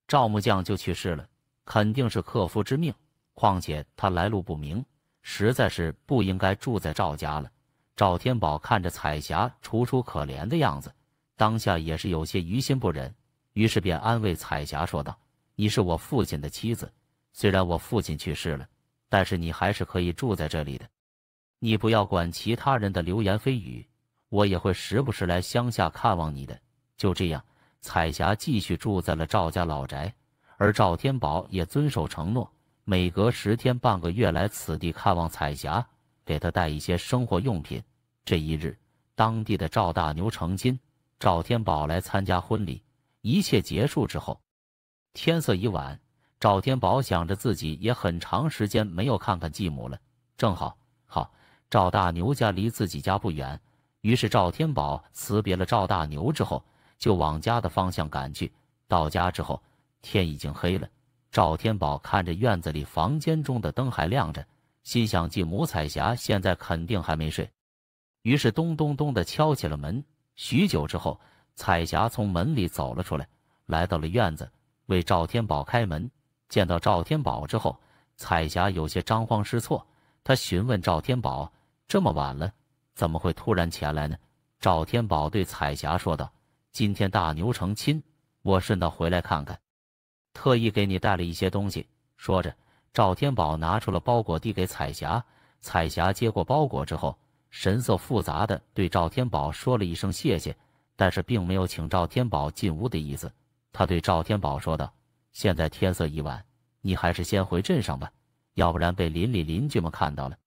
赵木匠就去世了，肯定是克夫之命。况且他来路不明，实在是不应该住在赵家了。赵天宝看着彩霞楚楚可怜的样子，当下也是有些于心不忍，于是便安慰彩霞说道：“你是我父亲的妻子，虽然我父亲去世了。”但是你还是可以住在这里的，你不要管其他人的流言蜚语，我也会时不时来乡下看望你的。就这样，彩霞继续住在了赵家老宅，而赵天宝也遵守承诺，每隔十天半个月来此地看望彩霞，给她带一些生活用品。这一日，当地的赵大牛成亲，赵天宝来参加婚礼。一切结束之后，天色已晚。赵天宝想着自己也很长时间没有看看继母了，正好好，赵大牛家离自己家不远。于是赵天宝辞别了赵大牛之后，就往家的方向赶去。到家之后，天已经黑了。赵天宝看着院子里房间中的灯还亮着，心想继母彩霞现在肯定还没睡。于是咚咚咚的敲起了门。许久之后，彩霞从门里走了出来，来到了院子，为赵天宝开门。见到赵天宝之后，彩霞有些张慌失措。她询问赵天宝：“这么晚了，怎么会突然前来呢？”赵天宝对彩霞说道：“今天大牛成亲，我顺道回来看看，特意给你带了一些东西。”说着，赵天宝拿出了包裹递给彩霞。彩霞接过包裹之后，神色复杂的对赵天宝说了一声“谢谢”，但是并没有请赵天宝进屋的意思。他对赵天宝说道。现在天色已晚，你还是先回镇上吧，要不然被邻里邻居们看到了，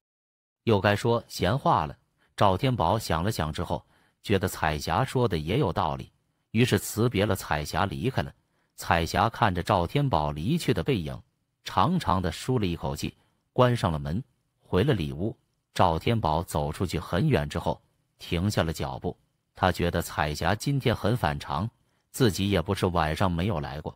又该说闲话了。赵天宝想了想之后，觉得彩霞说的也有道理，于是辞别了彩霞，离开了。彩霞看着赵天宝离去的背影，长长的舒了一口气，关上了门，回了里屋。赵天宝走出去很远之后，停下了脚步，他觉得彩霞今天很反常，自己也不是晚上没有来过。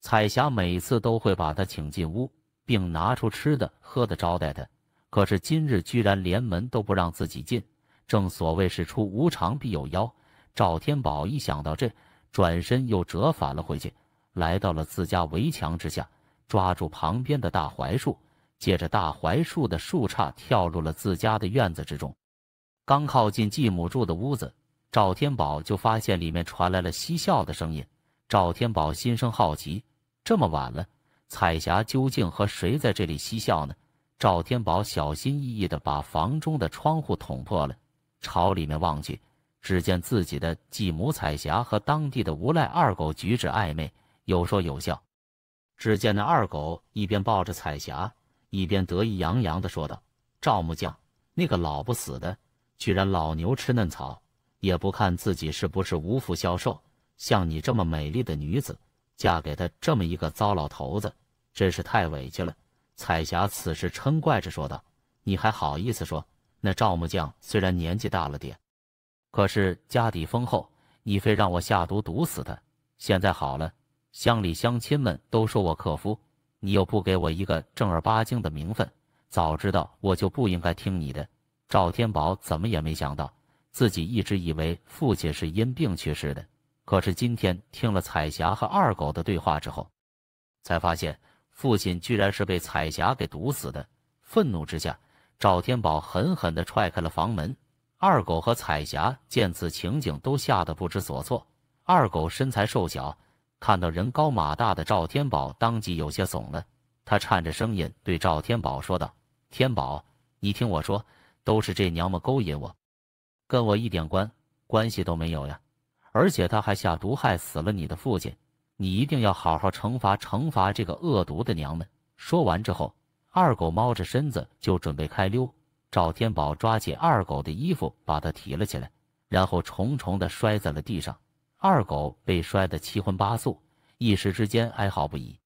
彩霞每次都会把他请进屋，并拿出吃的喝的招待他。可是今日居然连门都不让自己进。正所谓是出无常必有妖。赵天宝一想到这，转身又折返了回去，来到了自家围墙之下，抓住旁边的大槐树，借着大槐树的树杈跳入了自家的院子之中。刚靠近继母住的屋子，赵天宝就发现里面传来了嬉笑的声音。赵天宝心生好奇。这么晚了，彩霞究竟和谁在这里嬉笑呢？赵天宝小心翼翼地把房中的窗户捅破了，朝里面望去，只见自己的继母彩霞和当地的无赖二狗举止暧昧，有说有笑。只见那二狗一边抱着彩霞，一边得意洋洋地说道：“赵木匠，那个老不死的，居然老牛吃嫩草，也不看自己是不是无福消受，像你这么美丽的女子。”嫁给他这么一个糟老头子，真是太委屈了。彩霞此时嗔怪着说道：“你还好意思说？那赵木匠虽然年纪大了点，可是家底丰厚，你非让我下毒毒死他。现在好了，乡里乡亲们都说我克夫，你又不给我一个正儿八经的名分。早知道我就不应该听你的。”赵天宝怎么也没想到，自己一直以为父亲是因病去世的。可是今天听了彩霞和二狗的对话之后，才发现父亲居然是被彩霞给毒死的。愤怒之下，赵天宝狠狠地踹开了房门。二狗和彩霞见此情景，都吓得不知所措。二狗身材瘦小，看到人高马大的赵天宝，当即有些怂了。他颤着声音对赵天宝说道：“天宝，你听我说，都是这娘们勾引我，跟我一点关关系都没有呀。”而且他还下毒害死了你的父亲，你一定要好好惩罚惩罚这个恶毒的娘们。说完之后，二狗猫着身子就准备开溜。赵天宝抓起二狗的衣服，把他提了起来，然后重重的摔在了地上。二狗被摔得七荤八素，一时之间哀嚎不已。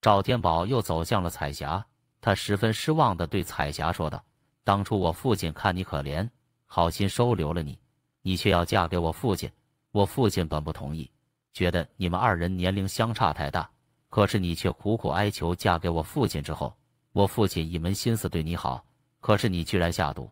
赵天宝又走向了彩霞，他十分失望地对彩霞说道：“当初我父亲看你可怜，好心收留了你，你却要嫁给我父亲。”我父亲本不同意，觉得你们二人年龄相差太大。可是你却苦苦哀求嫁给我父亲之后，我父亲一门心思对你好。可是你居然下毒，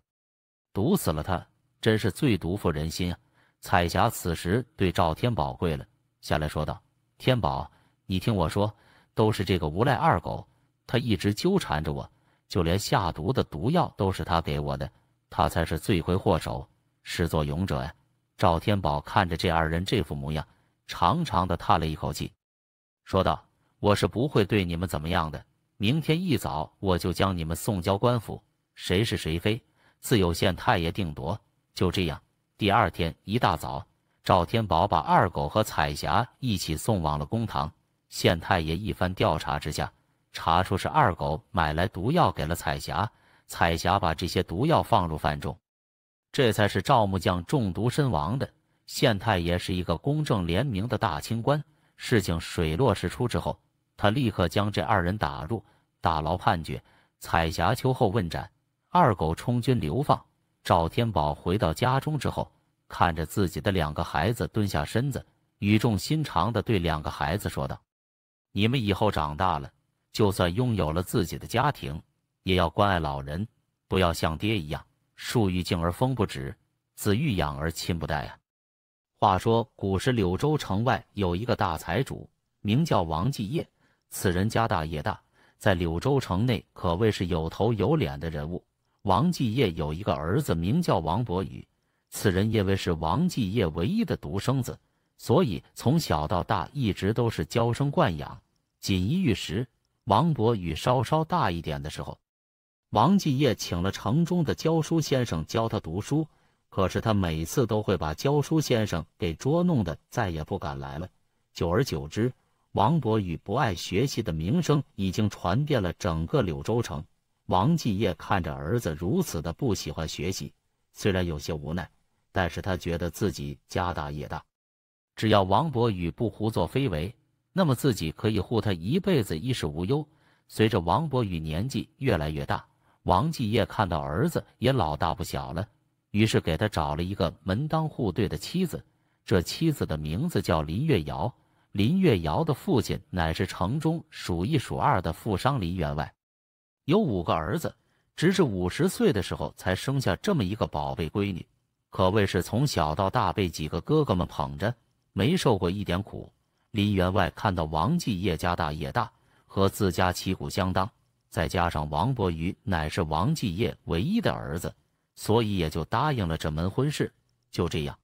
毒死了他，真是最毒妇人心啊！彩霞此时对赵天宝跪了下来，说道：“天宝，你听我说，都是这个无赖二狗，他一直纠缠着我，就连下毒的毒药都是他给我的，他才是罪魁祸首，始作俑者呀！”赵天宝看着这二人这副模样，长长的叹了一口气，说道：“我是不会对你们怎么样的，明天一早我就将你们送交官府，谁是谁非，自有县太爷定夺。”就这样，第二天一大早，赵天宝把二狗和彩霞一起送往了公堂。县太爷一番调查之下，查出是二狗买来毒药给了彩霞，彩霞把这些毒药放入饭中。这才是赵木匠中毒身亡的县太爷是一个公正廉明的大清官。事情水落石出之后，他立刻将这二人打入大牢，判决彩霞秋后问斩，二狗充军流放。赵天宝回到家中之后，看着自己的两个孩子，蹲下身子，语重心长地对两个孩子说道：“你们以后长大了，就算拥有了自己的家庭，也要关爱老人，不要像爹一样。”树欲静而风不止，子欲养而亲不待啊。话说古时柳州城外有一个大财主，名叫王继业，此人家大业大，在柳州城内可谓是有头有脸的人物。王继业有一个儿子，名叫王伯宇，此人因为是王继业唯一的独生子，所以从小到大一直都是娇生惯养，锦衣玉食。王伯宇稍稍大一点的时候，王继业请了城中的教书先生教他读书，可是他每次都会把教书先生给捉弄的，再也不敢来了。久而久之，王博宇不爱学习的名声已经传遍了整个柳州城。王继业看着儿子如此的不喜欢学习，虽然有些无奈，但是他觉得自己家大业大，只要王博宇不胡作非为，那么自己可以护他一辈子衣食无忧。随着王博宇年纪越来越大，王继业看到儿子也老大不小了，于是给他找了一个门当户对的妻子。这妻子的名字叫林月瑶，林月瑶的父亲乃是城中数一数二的富商林员外，有五个儿子，直至五十岁的时候才生下这么一个宝贝闺女，可谓是从小到大被几个哥哥们捧着，没受过一点苦。林员外看到王继业家大业大，和自家旗鼓相当。再加上王博宇乃是王继业唯一的儿子，所以也就答应了这门婚事。就这样，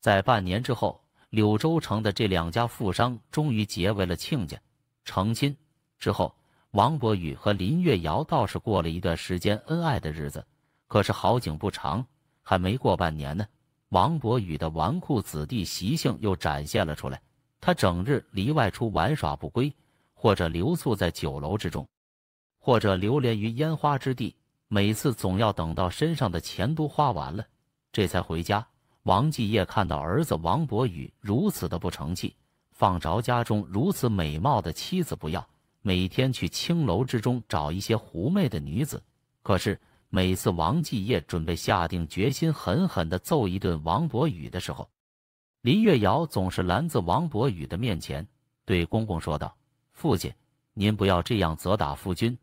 在半年之后，柳州城的这两家富商终于结为了亲家，成亲之后，王博宇和林月瑶倒是过了一段时间恩爱的日子。可是好景不长，还没过半年呢，王博宇的纨绔子弟习性又展现了出来，他整日里外出玩耍不归，或者留宿在酒楼之中。或者流连于烟花之地，每次总要等到身上的钱都花完了，这才回家。王继业看到儿子王博宇如此的不成器，放着家中如此美貌的妻子不要，每天去青楼之中找一些狐媚的女子。可是每次王继业准备下定决心狠狠地揍一顿王博宇的时候，林月瑶总是拦自王博宇的面前，对公公说道：“父亲，您不要这样责打夫君。”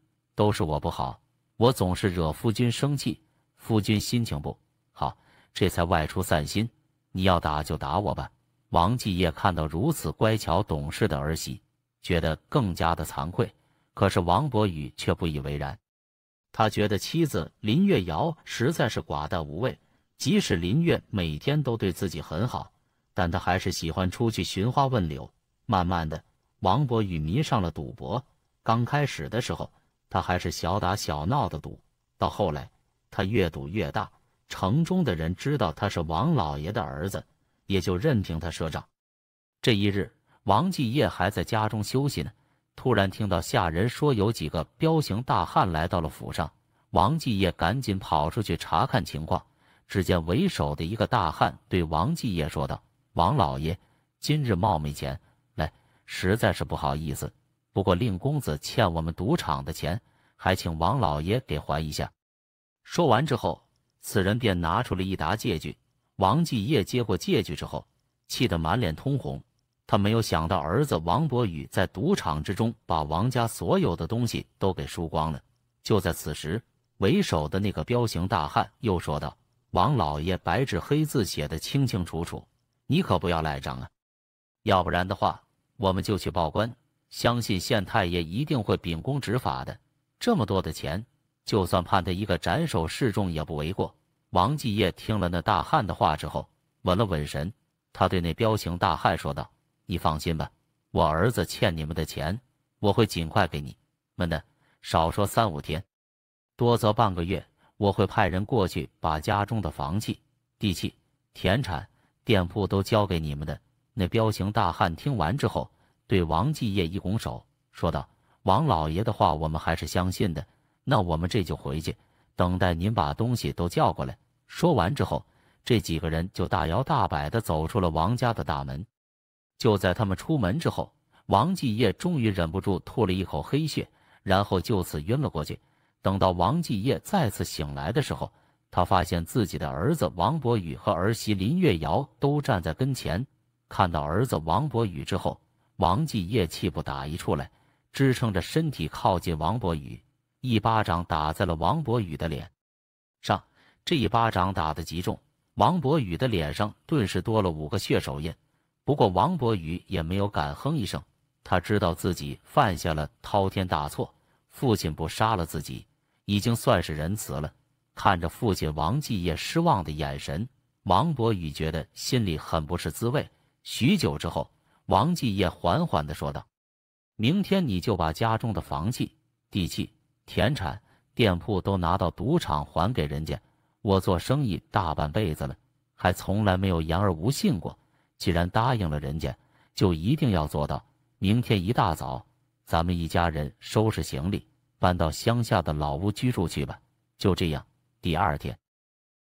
都是我不好，我总是惹夫君生气，夫君心情不好，这才外出散心。你要打就打我吧。王继业看到如此乖巧懂事的儿媳，觉得更加的惭愧。可是王博宇却不以为然，他觉得妻子林月瑶实在是寡淡无味。即使林月每天都对自己很好，但他还是喜欢出去寻花问柳。慢慢的，王博宇迷上了赌博。刚开始的时候。他还是小打小闹的赌，到后来他越赌越大。城中的人知道他是王老爷的儿子，也就任凭他赊账。这一日，王继业还在家中休息呢，突然听到下人说有几个彪形大汉来到了府上。王继业赶紧跑出去查看情况，只见为首的一个大汉对王继业说道：“王老爷，今日冒昧前来，实在是不好意思。”不过，令公子欠我们赌场的钱，还请王老爷给还一下。说完之后，此人便拿出了一沓借据。王继业接过借据之后，气得满脸通红。他没有想到儿子王博宇在赌场之中把王家所有的东西都给输光了。就在此时，为首的那个彪形大汉又说道：“王老爷，白纸黑字写的清清楚楚，你可不要赖账啊！要不然的话，我们就去报官。”相信县太爷一定会秉公执法的。这么多的钱，就算判他一个斩首示众也不为过。王继业听了那大汉的话之后，稳了稳神，他对那彪形大汉说道：“你放心吧，我儿子欠你们的钱，我会尽快给你们的，少说三五天，多则半个月，我会派人过去把家中的房契、地契、田产、店铺都交给你们的。”那彪形大汉听完之后。对王继业一拱手，说道：“王老爷的话，我们还是相信的。那我们这就回去，等待您把东西都叫过来。”说完之后，这几个人就大摇大摆地走出了王家的大门。就在他们出门之后，王继业终于忍不住吐了一口黑血，然后就此晕了过去。等到王继业再次醒来的时候，他发现自己的儿子王博宇和儿媳林月瑶都站在跟前。看到儿子王博宇之后，王继业气不打一处来，支撑着身体靠近王博宇，一巴掌打在了王博宇的脸上。这一巴掌打得极重，王博宇的脸上顿时多了五个血手印。不过王博宇也没有敢哼一声，他知道自己犯下了滔天大错，父亲不杀了自己，已经算是仁慈了。看着父亲王继业失望的眼神，王博宇觉得心里很不是滋味。许久之后。王继业缓缓地说道：“明天你就把家中的房契、地契、田产、店铺都拿到赌场还给人家。我做生意大半辈子了，还从来没有言而无信过。既然答应了人家，就一定要做到。明天一大早，咱们一家人收拾行李，搬到乡下的老屋居住去吧。就这样，第二天，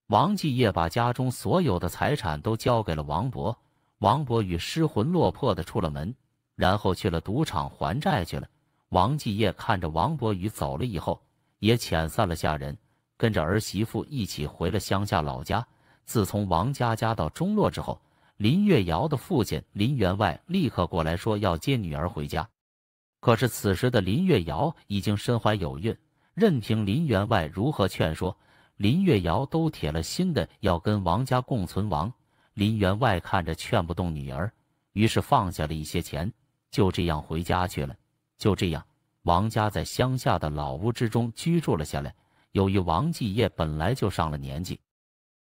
王继业把家中所有的财产都交给了王博。”王博宇失魂落魄的出了门，然后去了赌场还债去了。王继业看着王博宇走了以后，也遣散了下人，跟着儿媳妇一起回了乡下老家。自从王家家到中落之后，林月瑶的父亲林员外立刻过来说要接女儿回家。可是此时的林月瑶已经身怀有孕，任凭林员外如何劝说，林月瑶都铁了心的要跟王家共存亡。林员外看着劝不动女儿，于是放下了一些钱，就这样回家去了。就这样，王家在乡下的老屋之中居住了下来。由于王继业本来就上了年纪，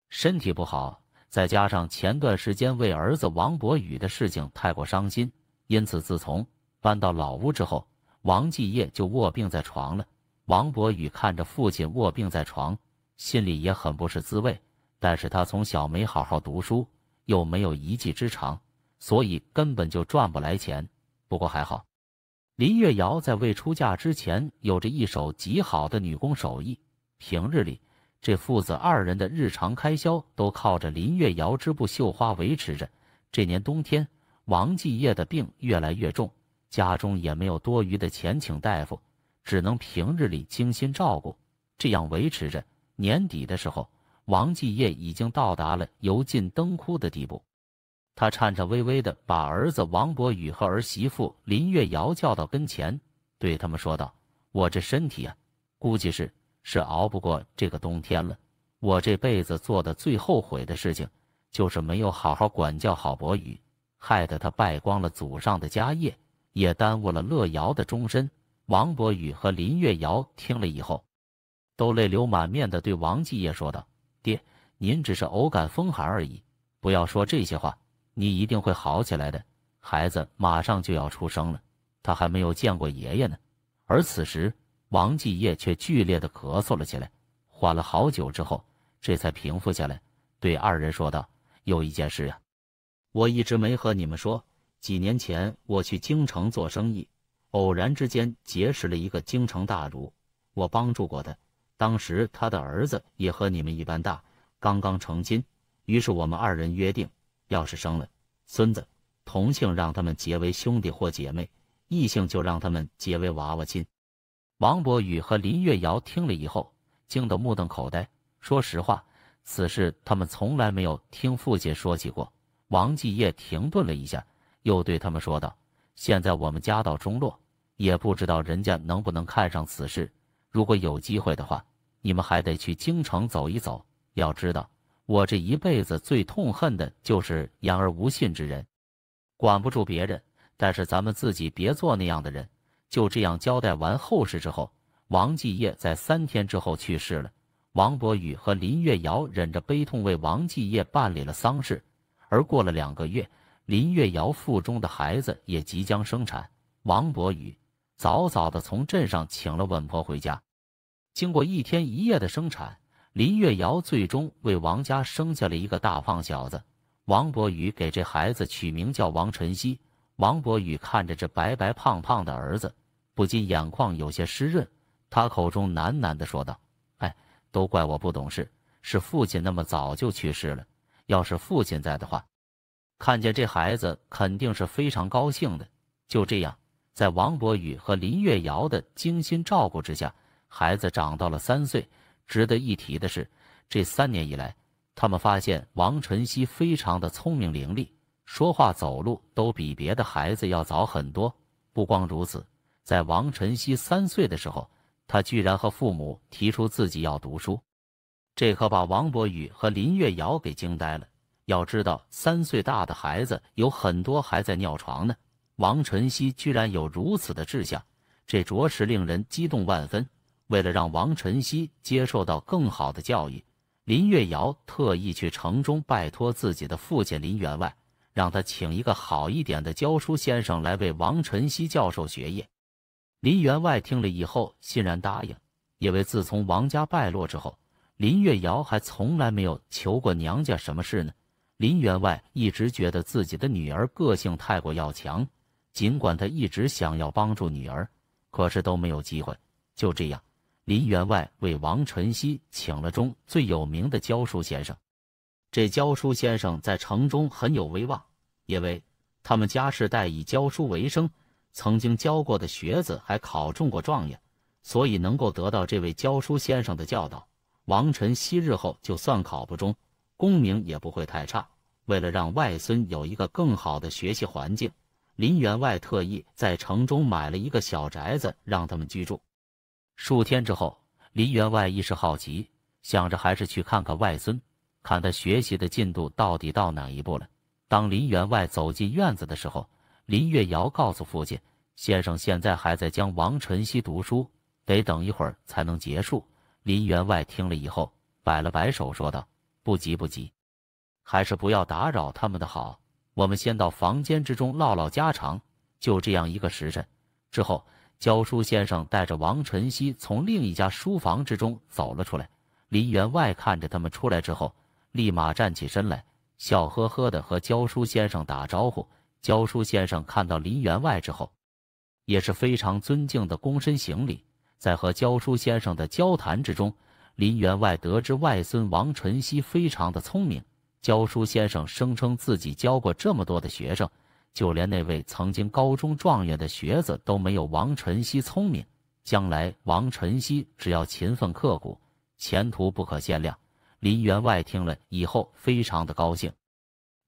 身体不好，再加上前段时间为儿子王博宇的事情太过伤心，因此自从搬到老屋之后，王继业就卧病在床了。王博宇看着父亲卧病在床，心里也很不是滋味，但是他从小没好好读书。又没有一技之长，所以根本就赚不来钱。不过还好，林月瑶在未出嫁之前有着一手极好的女工手艺，平日里这父子二人的日常开销都靠着林月瑶织布绣花维持着。这年冬天，王继业的病越来越重，家中也没有多余的钱请大夫，只能平日里精心照顾，这样维持着。年底的时候。王继业已经到达了油尽灯枯的地步，他颤颤巍巍地把儿子王博宇和儿媳妇林月瑶叫到跟前，对他们说道：“我这身体啊，估计是是熬不过这个冬天了。我这辈子做的最后悔的事情，就是没有好好管教好博宇，害得他败光了祖上的家业，也耽误了乐瑶的终身。”王博宇和林月瑶听了以后，都泪流满面地对王继业说道。爹，您只是偶感风寒而已，不要说这些话，你一定会好起来的。孩子马上就要出生了，他还没有见过爷爷呢。而此时，王继业却剧烈的咳嗽了起来，缓了好久之后，这才平复下来，对二人说道：“有一件事啊，我一直没和你们说，几年前我去京城做生意，偶然之间结识了一个京城大儒，我帮助过他。”当时他的儿子也和你们一般大，刚刚成亲。于是我们二人约定，要是生了孙子，同姓让他们结为兄弟或姐妹，异姓就让他们结为娃娃亲。王博宇和林月瑶听了以后，惊得目瞪口呆。说实话，此事他们从来没有听父亲说起过。王继业停顿了一下，又对他们说道：“现在我们家道中落，也不知道人家能不能看上此事。”如果有机会的话，你们还得去京城走一走。要知道，我这一辈子最痛恨的就是言而无信之人。管不住别人，但是咱们自己别做那样的人。就这样交代完后事之后，王继业在三天之后去世了。王博宇和林月瑶忍着悲痛为王继业办理了丧事。而过了两个月，林月瑶腹中的孩子也即将生产。王博宇。早早的从镇上请了稳婆回家，经过一天一夜的生产，林月瑶最终为王家生下了一个大胖小子。王博宇给这孩子取名叫王晨曦。王博宇看着这白白胖胖的儿子，不禁眼眶有些湿润，他口中喃喃的说道：“哎，都怪我不懂事，是父亲那么早就去世了。要是父亲在的话，看见这孩子肯定是非常高兴的。”就这样。在王博宇和林月瑶的精心照顾之下，孩子长到了三岁。值得一提的是，这三年以来，他们发现王晨曦非常的聪明伶俐，说话、走路都比别的孩子要早很多。不光如此，在王晨曦三岁的时候，他居然和父母提出自己要读书，这可把王博宇和林月瑶给惊呆了。要知道，三岁大的孩子有很多还在尿床呢。王晨曦居然有如此的志向，这着实令人激动万分。为了让王晨曦接受到更好的教育，林月瑶特意去城中拜托自己的父亲林员外，让他请一个好一点的教书先生来为王晨曦教授学业。林员外听了以后欣然答应，因为自从王家败落之后，林月瑶还从来没有求过娘家什么事呢。林员外一直觉得自己的女儿个性太过要强。尽管他一直想要帮助女儿，可是都没有机会。就这样，林员外为王晨曦请了中最有名的教书先生。这教书先生在城中很有威望，因为他们家世代以教书为生，曾经教过的学子还考中过状元，所以能够得到这位教书先生的教导，王晨曦日后就算考不中，功名也不会太差。为了让外孙有一个更好的学习环境，林员外特意在城中买了一个小宅子，让他们居住。数天之后，林员外一时好奇，想着还是去看看外孙，看他学习的进度到底到哪一步了。当林员外走进院子的时候，林月瑶告诉父亲：“先生现在还在教王晨曦读书，得等一会儿才能结束。”林员外听了以后，摆了摆手，说道：“不急不急，还是不要打扰他们的好。”我们先到房间之中唠唠家常，就这样一个时辰之后，教书先生带着王晨曦从另一家书房之中走了出来。林员外看着他们出来之后，立马站起身来，笑呵呵的和教书先生打招呼。教书先生看到林员外之后，也是非常尊敬的躬身行礼。在和教书先生的交谈之中，林员外得知外孙王晨曦非常的聪明。教书先生声称自己教过这么多的学生，就连那位曾经高中状元的学子都没有王晨曦聪明。将来王晨曦只要勤奋刻苦，前途不可限量。林员外听了以后非常的高兴。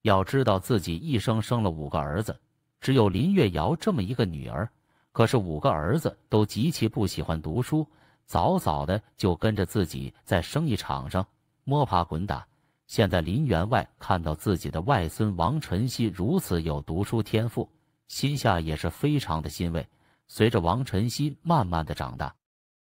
要知道自己一生生了五个儿子，只有林月瑶这么一个女儿，可是五个儿子都极其不喜欢读书，早早的就跟着自己在生意场上摸爬滚打。现在林员外看到自己的外孙王晨曦如此有读书天赋，心下也是非常的欣慰。随着王晨曦慢慢的长大，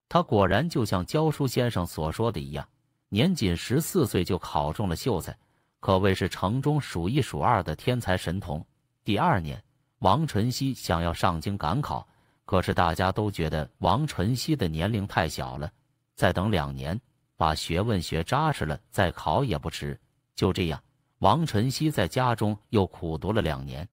他果然就像教书先生所说的一样，年仅十四岁就考中了秀才，可谓是城中数一数二的天才神童。第二年，王晨曦想要上京赶考，可是大家都觉得王晨曦的年龄太小了，再等两年。把学问学扎实了，再考也不迟。就这样，王晨曦在家中又苦读了两年。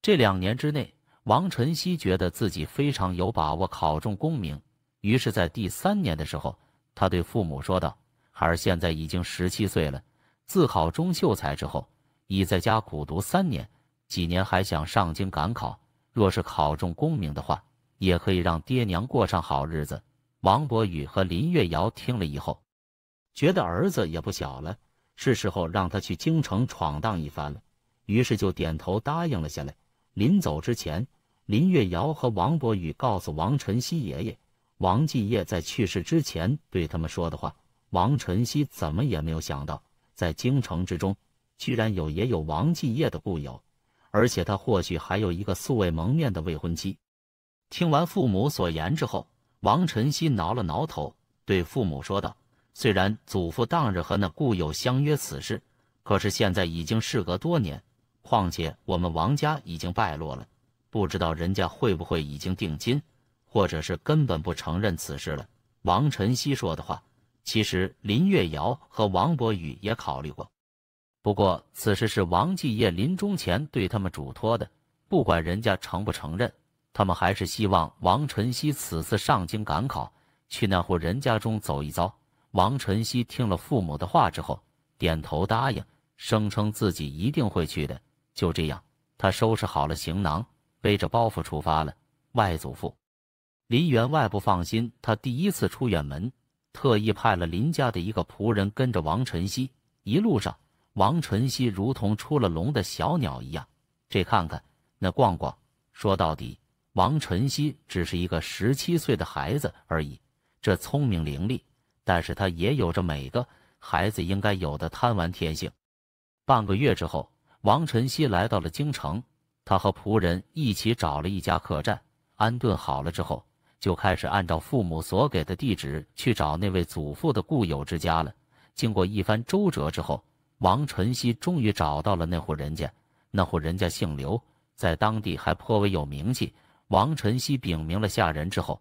这两年之内，王晨曦觉得自己非常有把握考中功名。于是，在第三年的时候，他对父母说道：“孩儿现在已经十七岁了，自考中秀才之后，已在家苦读三年。几年还想上京赶考。若是考中功名的话，也可以让爹娘过上好日子。”王博宇和林月瑶听了以后。觉得儿子也不小了，是时候让他去京城闯荡一番了。于是就点头答应了下来。临走之前，林月瑶和王博宇告诉王晨曦爷爷，王继业在去世之前对他们说的话。王晨曦怎么也没有想到，在京城之中，居然有也有王继业的故友，而且他或许还有一个素未谋面的未婚妻。听完父母所言之后，王晨曦挠了挠头，对父母说道。虽然祖父当日和那故友相约此事，可是现在已经事隔多年，况且我们王家已经败落了，不知道人家会不会已经定亲，或者是根本不承认此事了。王晨曦说的话，其实林月瑶和王博宇也考虑过，不过此事是王继业临终前对他们嘱托的，不管人家承不承认，他们还是希望王晨曦此次上京赶考，去那户人家中走一遭。王晨曦听了父母的话之后，点头答应，声称自己一定会去的。就这样，他收拾好了行囊，背着包袱出发了。外祖父林员外不放心他第一次出远门，特意派了林家的一个仆人跟着王晨曦。一路上，王晨曦如同出了笼的小鸟一样，这看看，那逛逛。说到底，王晨曦只是一个十七岁的孩子而已，这聪明伶俐。但是他也有着每个孩子应该有的贪玩天性。半个月之后，王晨曦来到了京城，他和仆人一起找了一家客栈，安顿好了之后，就开始按照父母所给的地址去找那位祖父的故友之家了。经过一番周折之后，王晨曦终于找到了那户人家。那户人家姓刘，在当地还颇为有名气。王晨曦禀明了下人之后，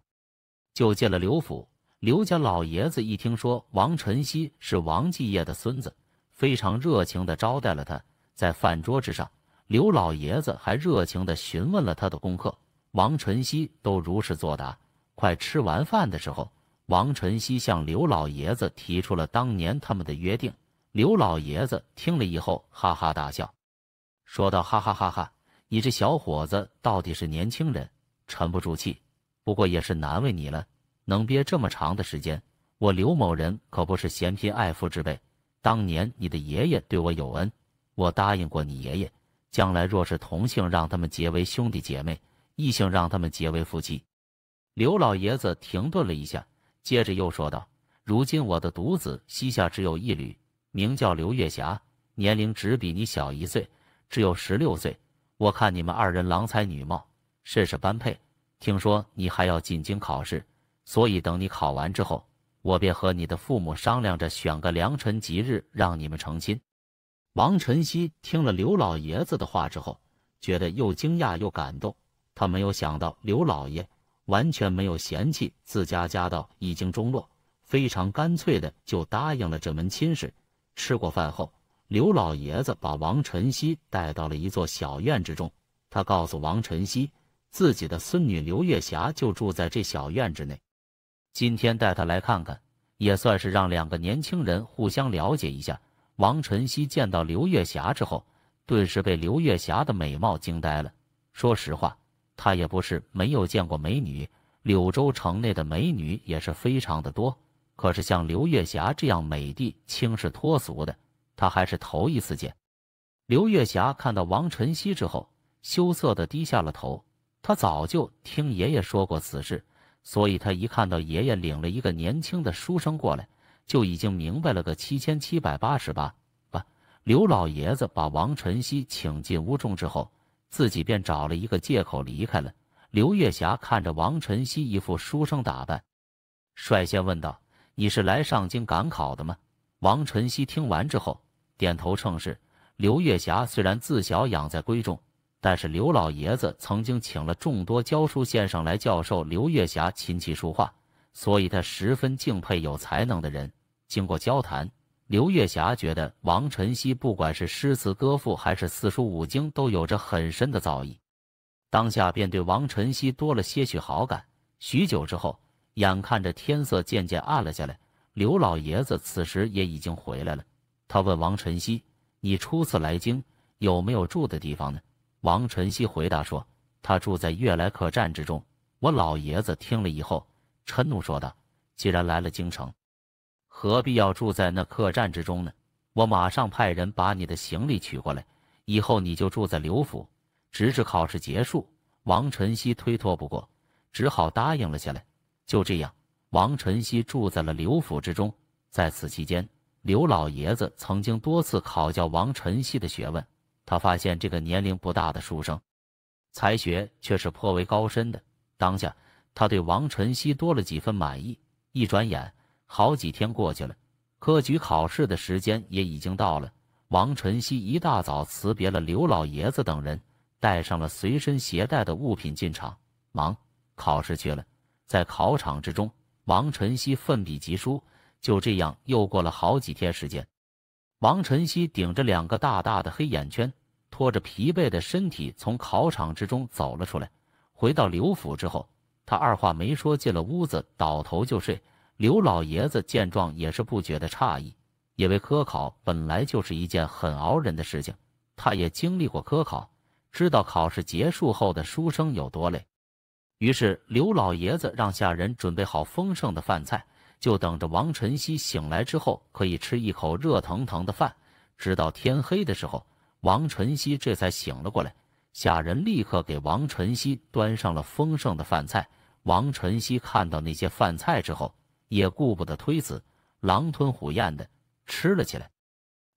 就进了刘府。刘家老爷子一听说王晨曦是王继业的孙子，非常热情地招待了他。在饭桌之上，刘老爷子还热情地询问了他的功课，王晨曦都如实作答。快吃完饭的时候，王晨曦向刘老爷子提出了当年他们的约定。刘老爷子听了以后哈哈大笑，说道：“哈哈哈哈，你这小伙子到底是年轻人，沉不住气，不过也是难为你了。”能憋这么长的时间，我刘某人可不是嫌贫爱富之辈。当年你的爷爷对我有恩，我答应过你爷爷，将来若是同姓，让他们结为兄弟姐妹；异姓，让他们结为夫妻。刘老爷子停顿了一下，接着又说道：“如今我的独子膝下只有一女，名叫刘月霞，年龄只比你小一岁，只有十六岁。我看你们二人郎才女貌，甚是般配。听说你还要进京考试。”所以等你考完之后，我便和你的父母商量着选个良辰吉日让你们成亲。王晨曦听了刘老爷子的话之后，觉得又惊讶又感动。他没有想到刘老爷完全没有嫌弃自家家道已经中落，非常干脆的就答应了这门亲事。吃过饭后，刘老爷子把王晨曦带到了一座小院之中，他告诉王晨曦自己的孙女刘月霞就住在这小院之内。今天带他来看看，也算是让两个年轻人互相了解一下。王晨曦见到刘月霞之后，顿时被刘月霞的美貌惊呆了。说实话，他也不是没有见过美女，柳州城内的美女也是非常的多，可是像刘月霞这样美的、轻视脱俗的，他还是头一次见。刘月霞看到王晨曦之后，羞涩的低下了头。他早就听爷爷说过此事。所以他一看到爷爷领了一个年轻的书生过来，就已经明白了个七千七百八十八吧。刘老爷子把王晨曦请进屋中之后，自己便找了一个借口离开了。刘月霞看着王晨曦一副书生打扮，率先问道：“你是来上京赶考的吗？”王晨曦听完之后，点头称是。刘月霞虽然自小养在闺中。但是刘老爷子曾经请了众多教书先生来教授刘月霞琴棋书画，所以他十分敬佩有才能的人。经过交谈，刘月霞觉得王晨曦不管是诗词歌赋还是四书五经都有着很深的造诣，当下便对王晨曦多了些许好感。许久之后，眼看着天色渐渐暗了下来，刘老爷子此时也已经回来了。他问王晨曦：“你初次来京，有没有住的地方呢？”王晨曦回答说：“他住在悦来客栈之中。”我老爷子听了以后，嗔怒说道：“既然来了京城，何必要住在那客栈之中呢？我马上派人把你的行李取过来，以后你就住在刘府，直至考试结束。”王晨曦推脱不过，只好答应了下来。就这样，王晨曦住在了刘府之中。在此期间，刘老爷子曾经多次考教王晨曦的学问。他发现这个年龄不大的书生，才学却是颇为高深的。当下，他对王晨曦多了几分满意。一转眼，好几天过去了，科举考试的时间也已经到了。王晨曦一大早辞别了刘老爷子等人，带上了随身携带的物品进场，忙考试去了。在考场之中，王晨曦奋笔疾书。就这样，又过了好几天时间。王晨曦顶着两个大大的黑眼圈，拖着疲惫的身体从考场之中走了出来。回到刘府之后，他二话没说进了屋子，倒头就睡。刘老爷子见状也是不觉得诧异，因为科考本来就是一件很熬人的事情，他也经历过科考，知道考试结束后的书生有多累。于是，刘老爷子让下人准备好丰盛的饭菜。就等着王晨曦醒来之后，可以吃一口热腾腾的饭。直到天黑的时候，王晨曦这才醒了过来。下人立刻给王晨曦端上了丰盛的饭菜。王晨曦看到那些饭菜之后，也顾不得推辞，狼吞虎咽的吃了起来。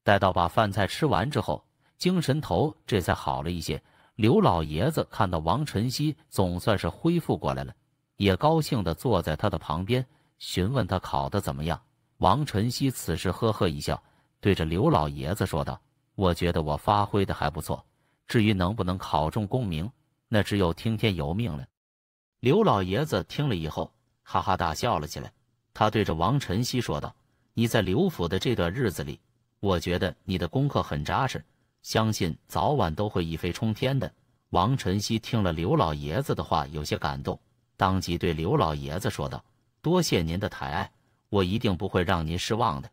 待到把饭菜吃完之后，精神头这才好了一些。刘老爷子看到王晨曦总算是恢复过来了，也高兴的坐在他的旁边。询问他考的怎么样？王晨曦此时呵呵一笑，对着刘老爷子说道：“我觉得我发挥的还不错，至于能不能考中功名，那只有听天由命了。”刘老爷子听了以后，哈哈大笑了起来。他对着王晨曦说道：“你在刘府的这段日子里，我觉得你的功课很扎实，相信早晚都会一飞冲天的。”王晨曦听了刘老爷子的话，有些感动，当即对刘老爷子说道。多谢您的抬爱，我一定不会让您失望的。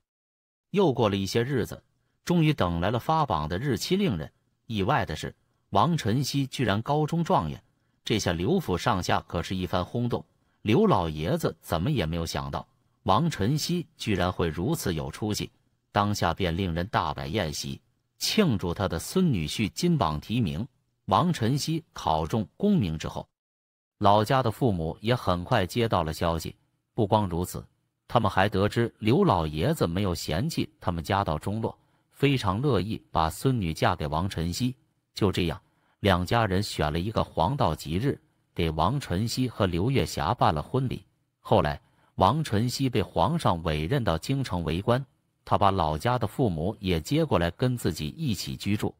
又过了一些日子，终于等来了发榜的日期。令人意外的是，王晨曦居然高中状元，这下刘府上下可是一番轰动。刘老爷子怎么也没有想到，王晨曦居然会如此有出息，当下便令人大摆宴席庆祝他的孙女婿金榜题名。王晨曦考中功名之后，老家的父母也很快接到了消息。不光如此，他们还得知刘老爷子没有嫌弃他们家道中落，非常乐意把孙女嫁给王晨曦。就这样，两家人选了一个黄道吉日，给王晨曦和刘月霞办了婚礼。后来，王晨曦被皇上委任到京城为官，他把老家的父母也接过来跟自己一起居住。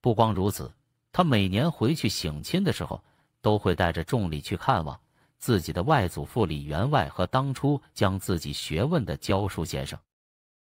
不光如此，他每年回去省亲的时候，都会带着重礼去看望。自己的外祖父李员外和当初将自己学问的教书先生。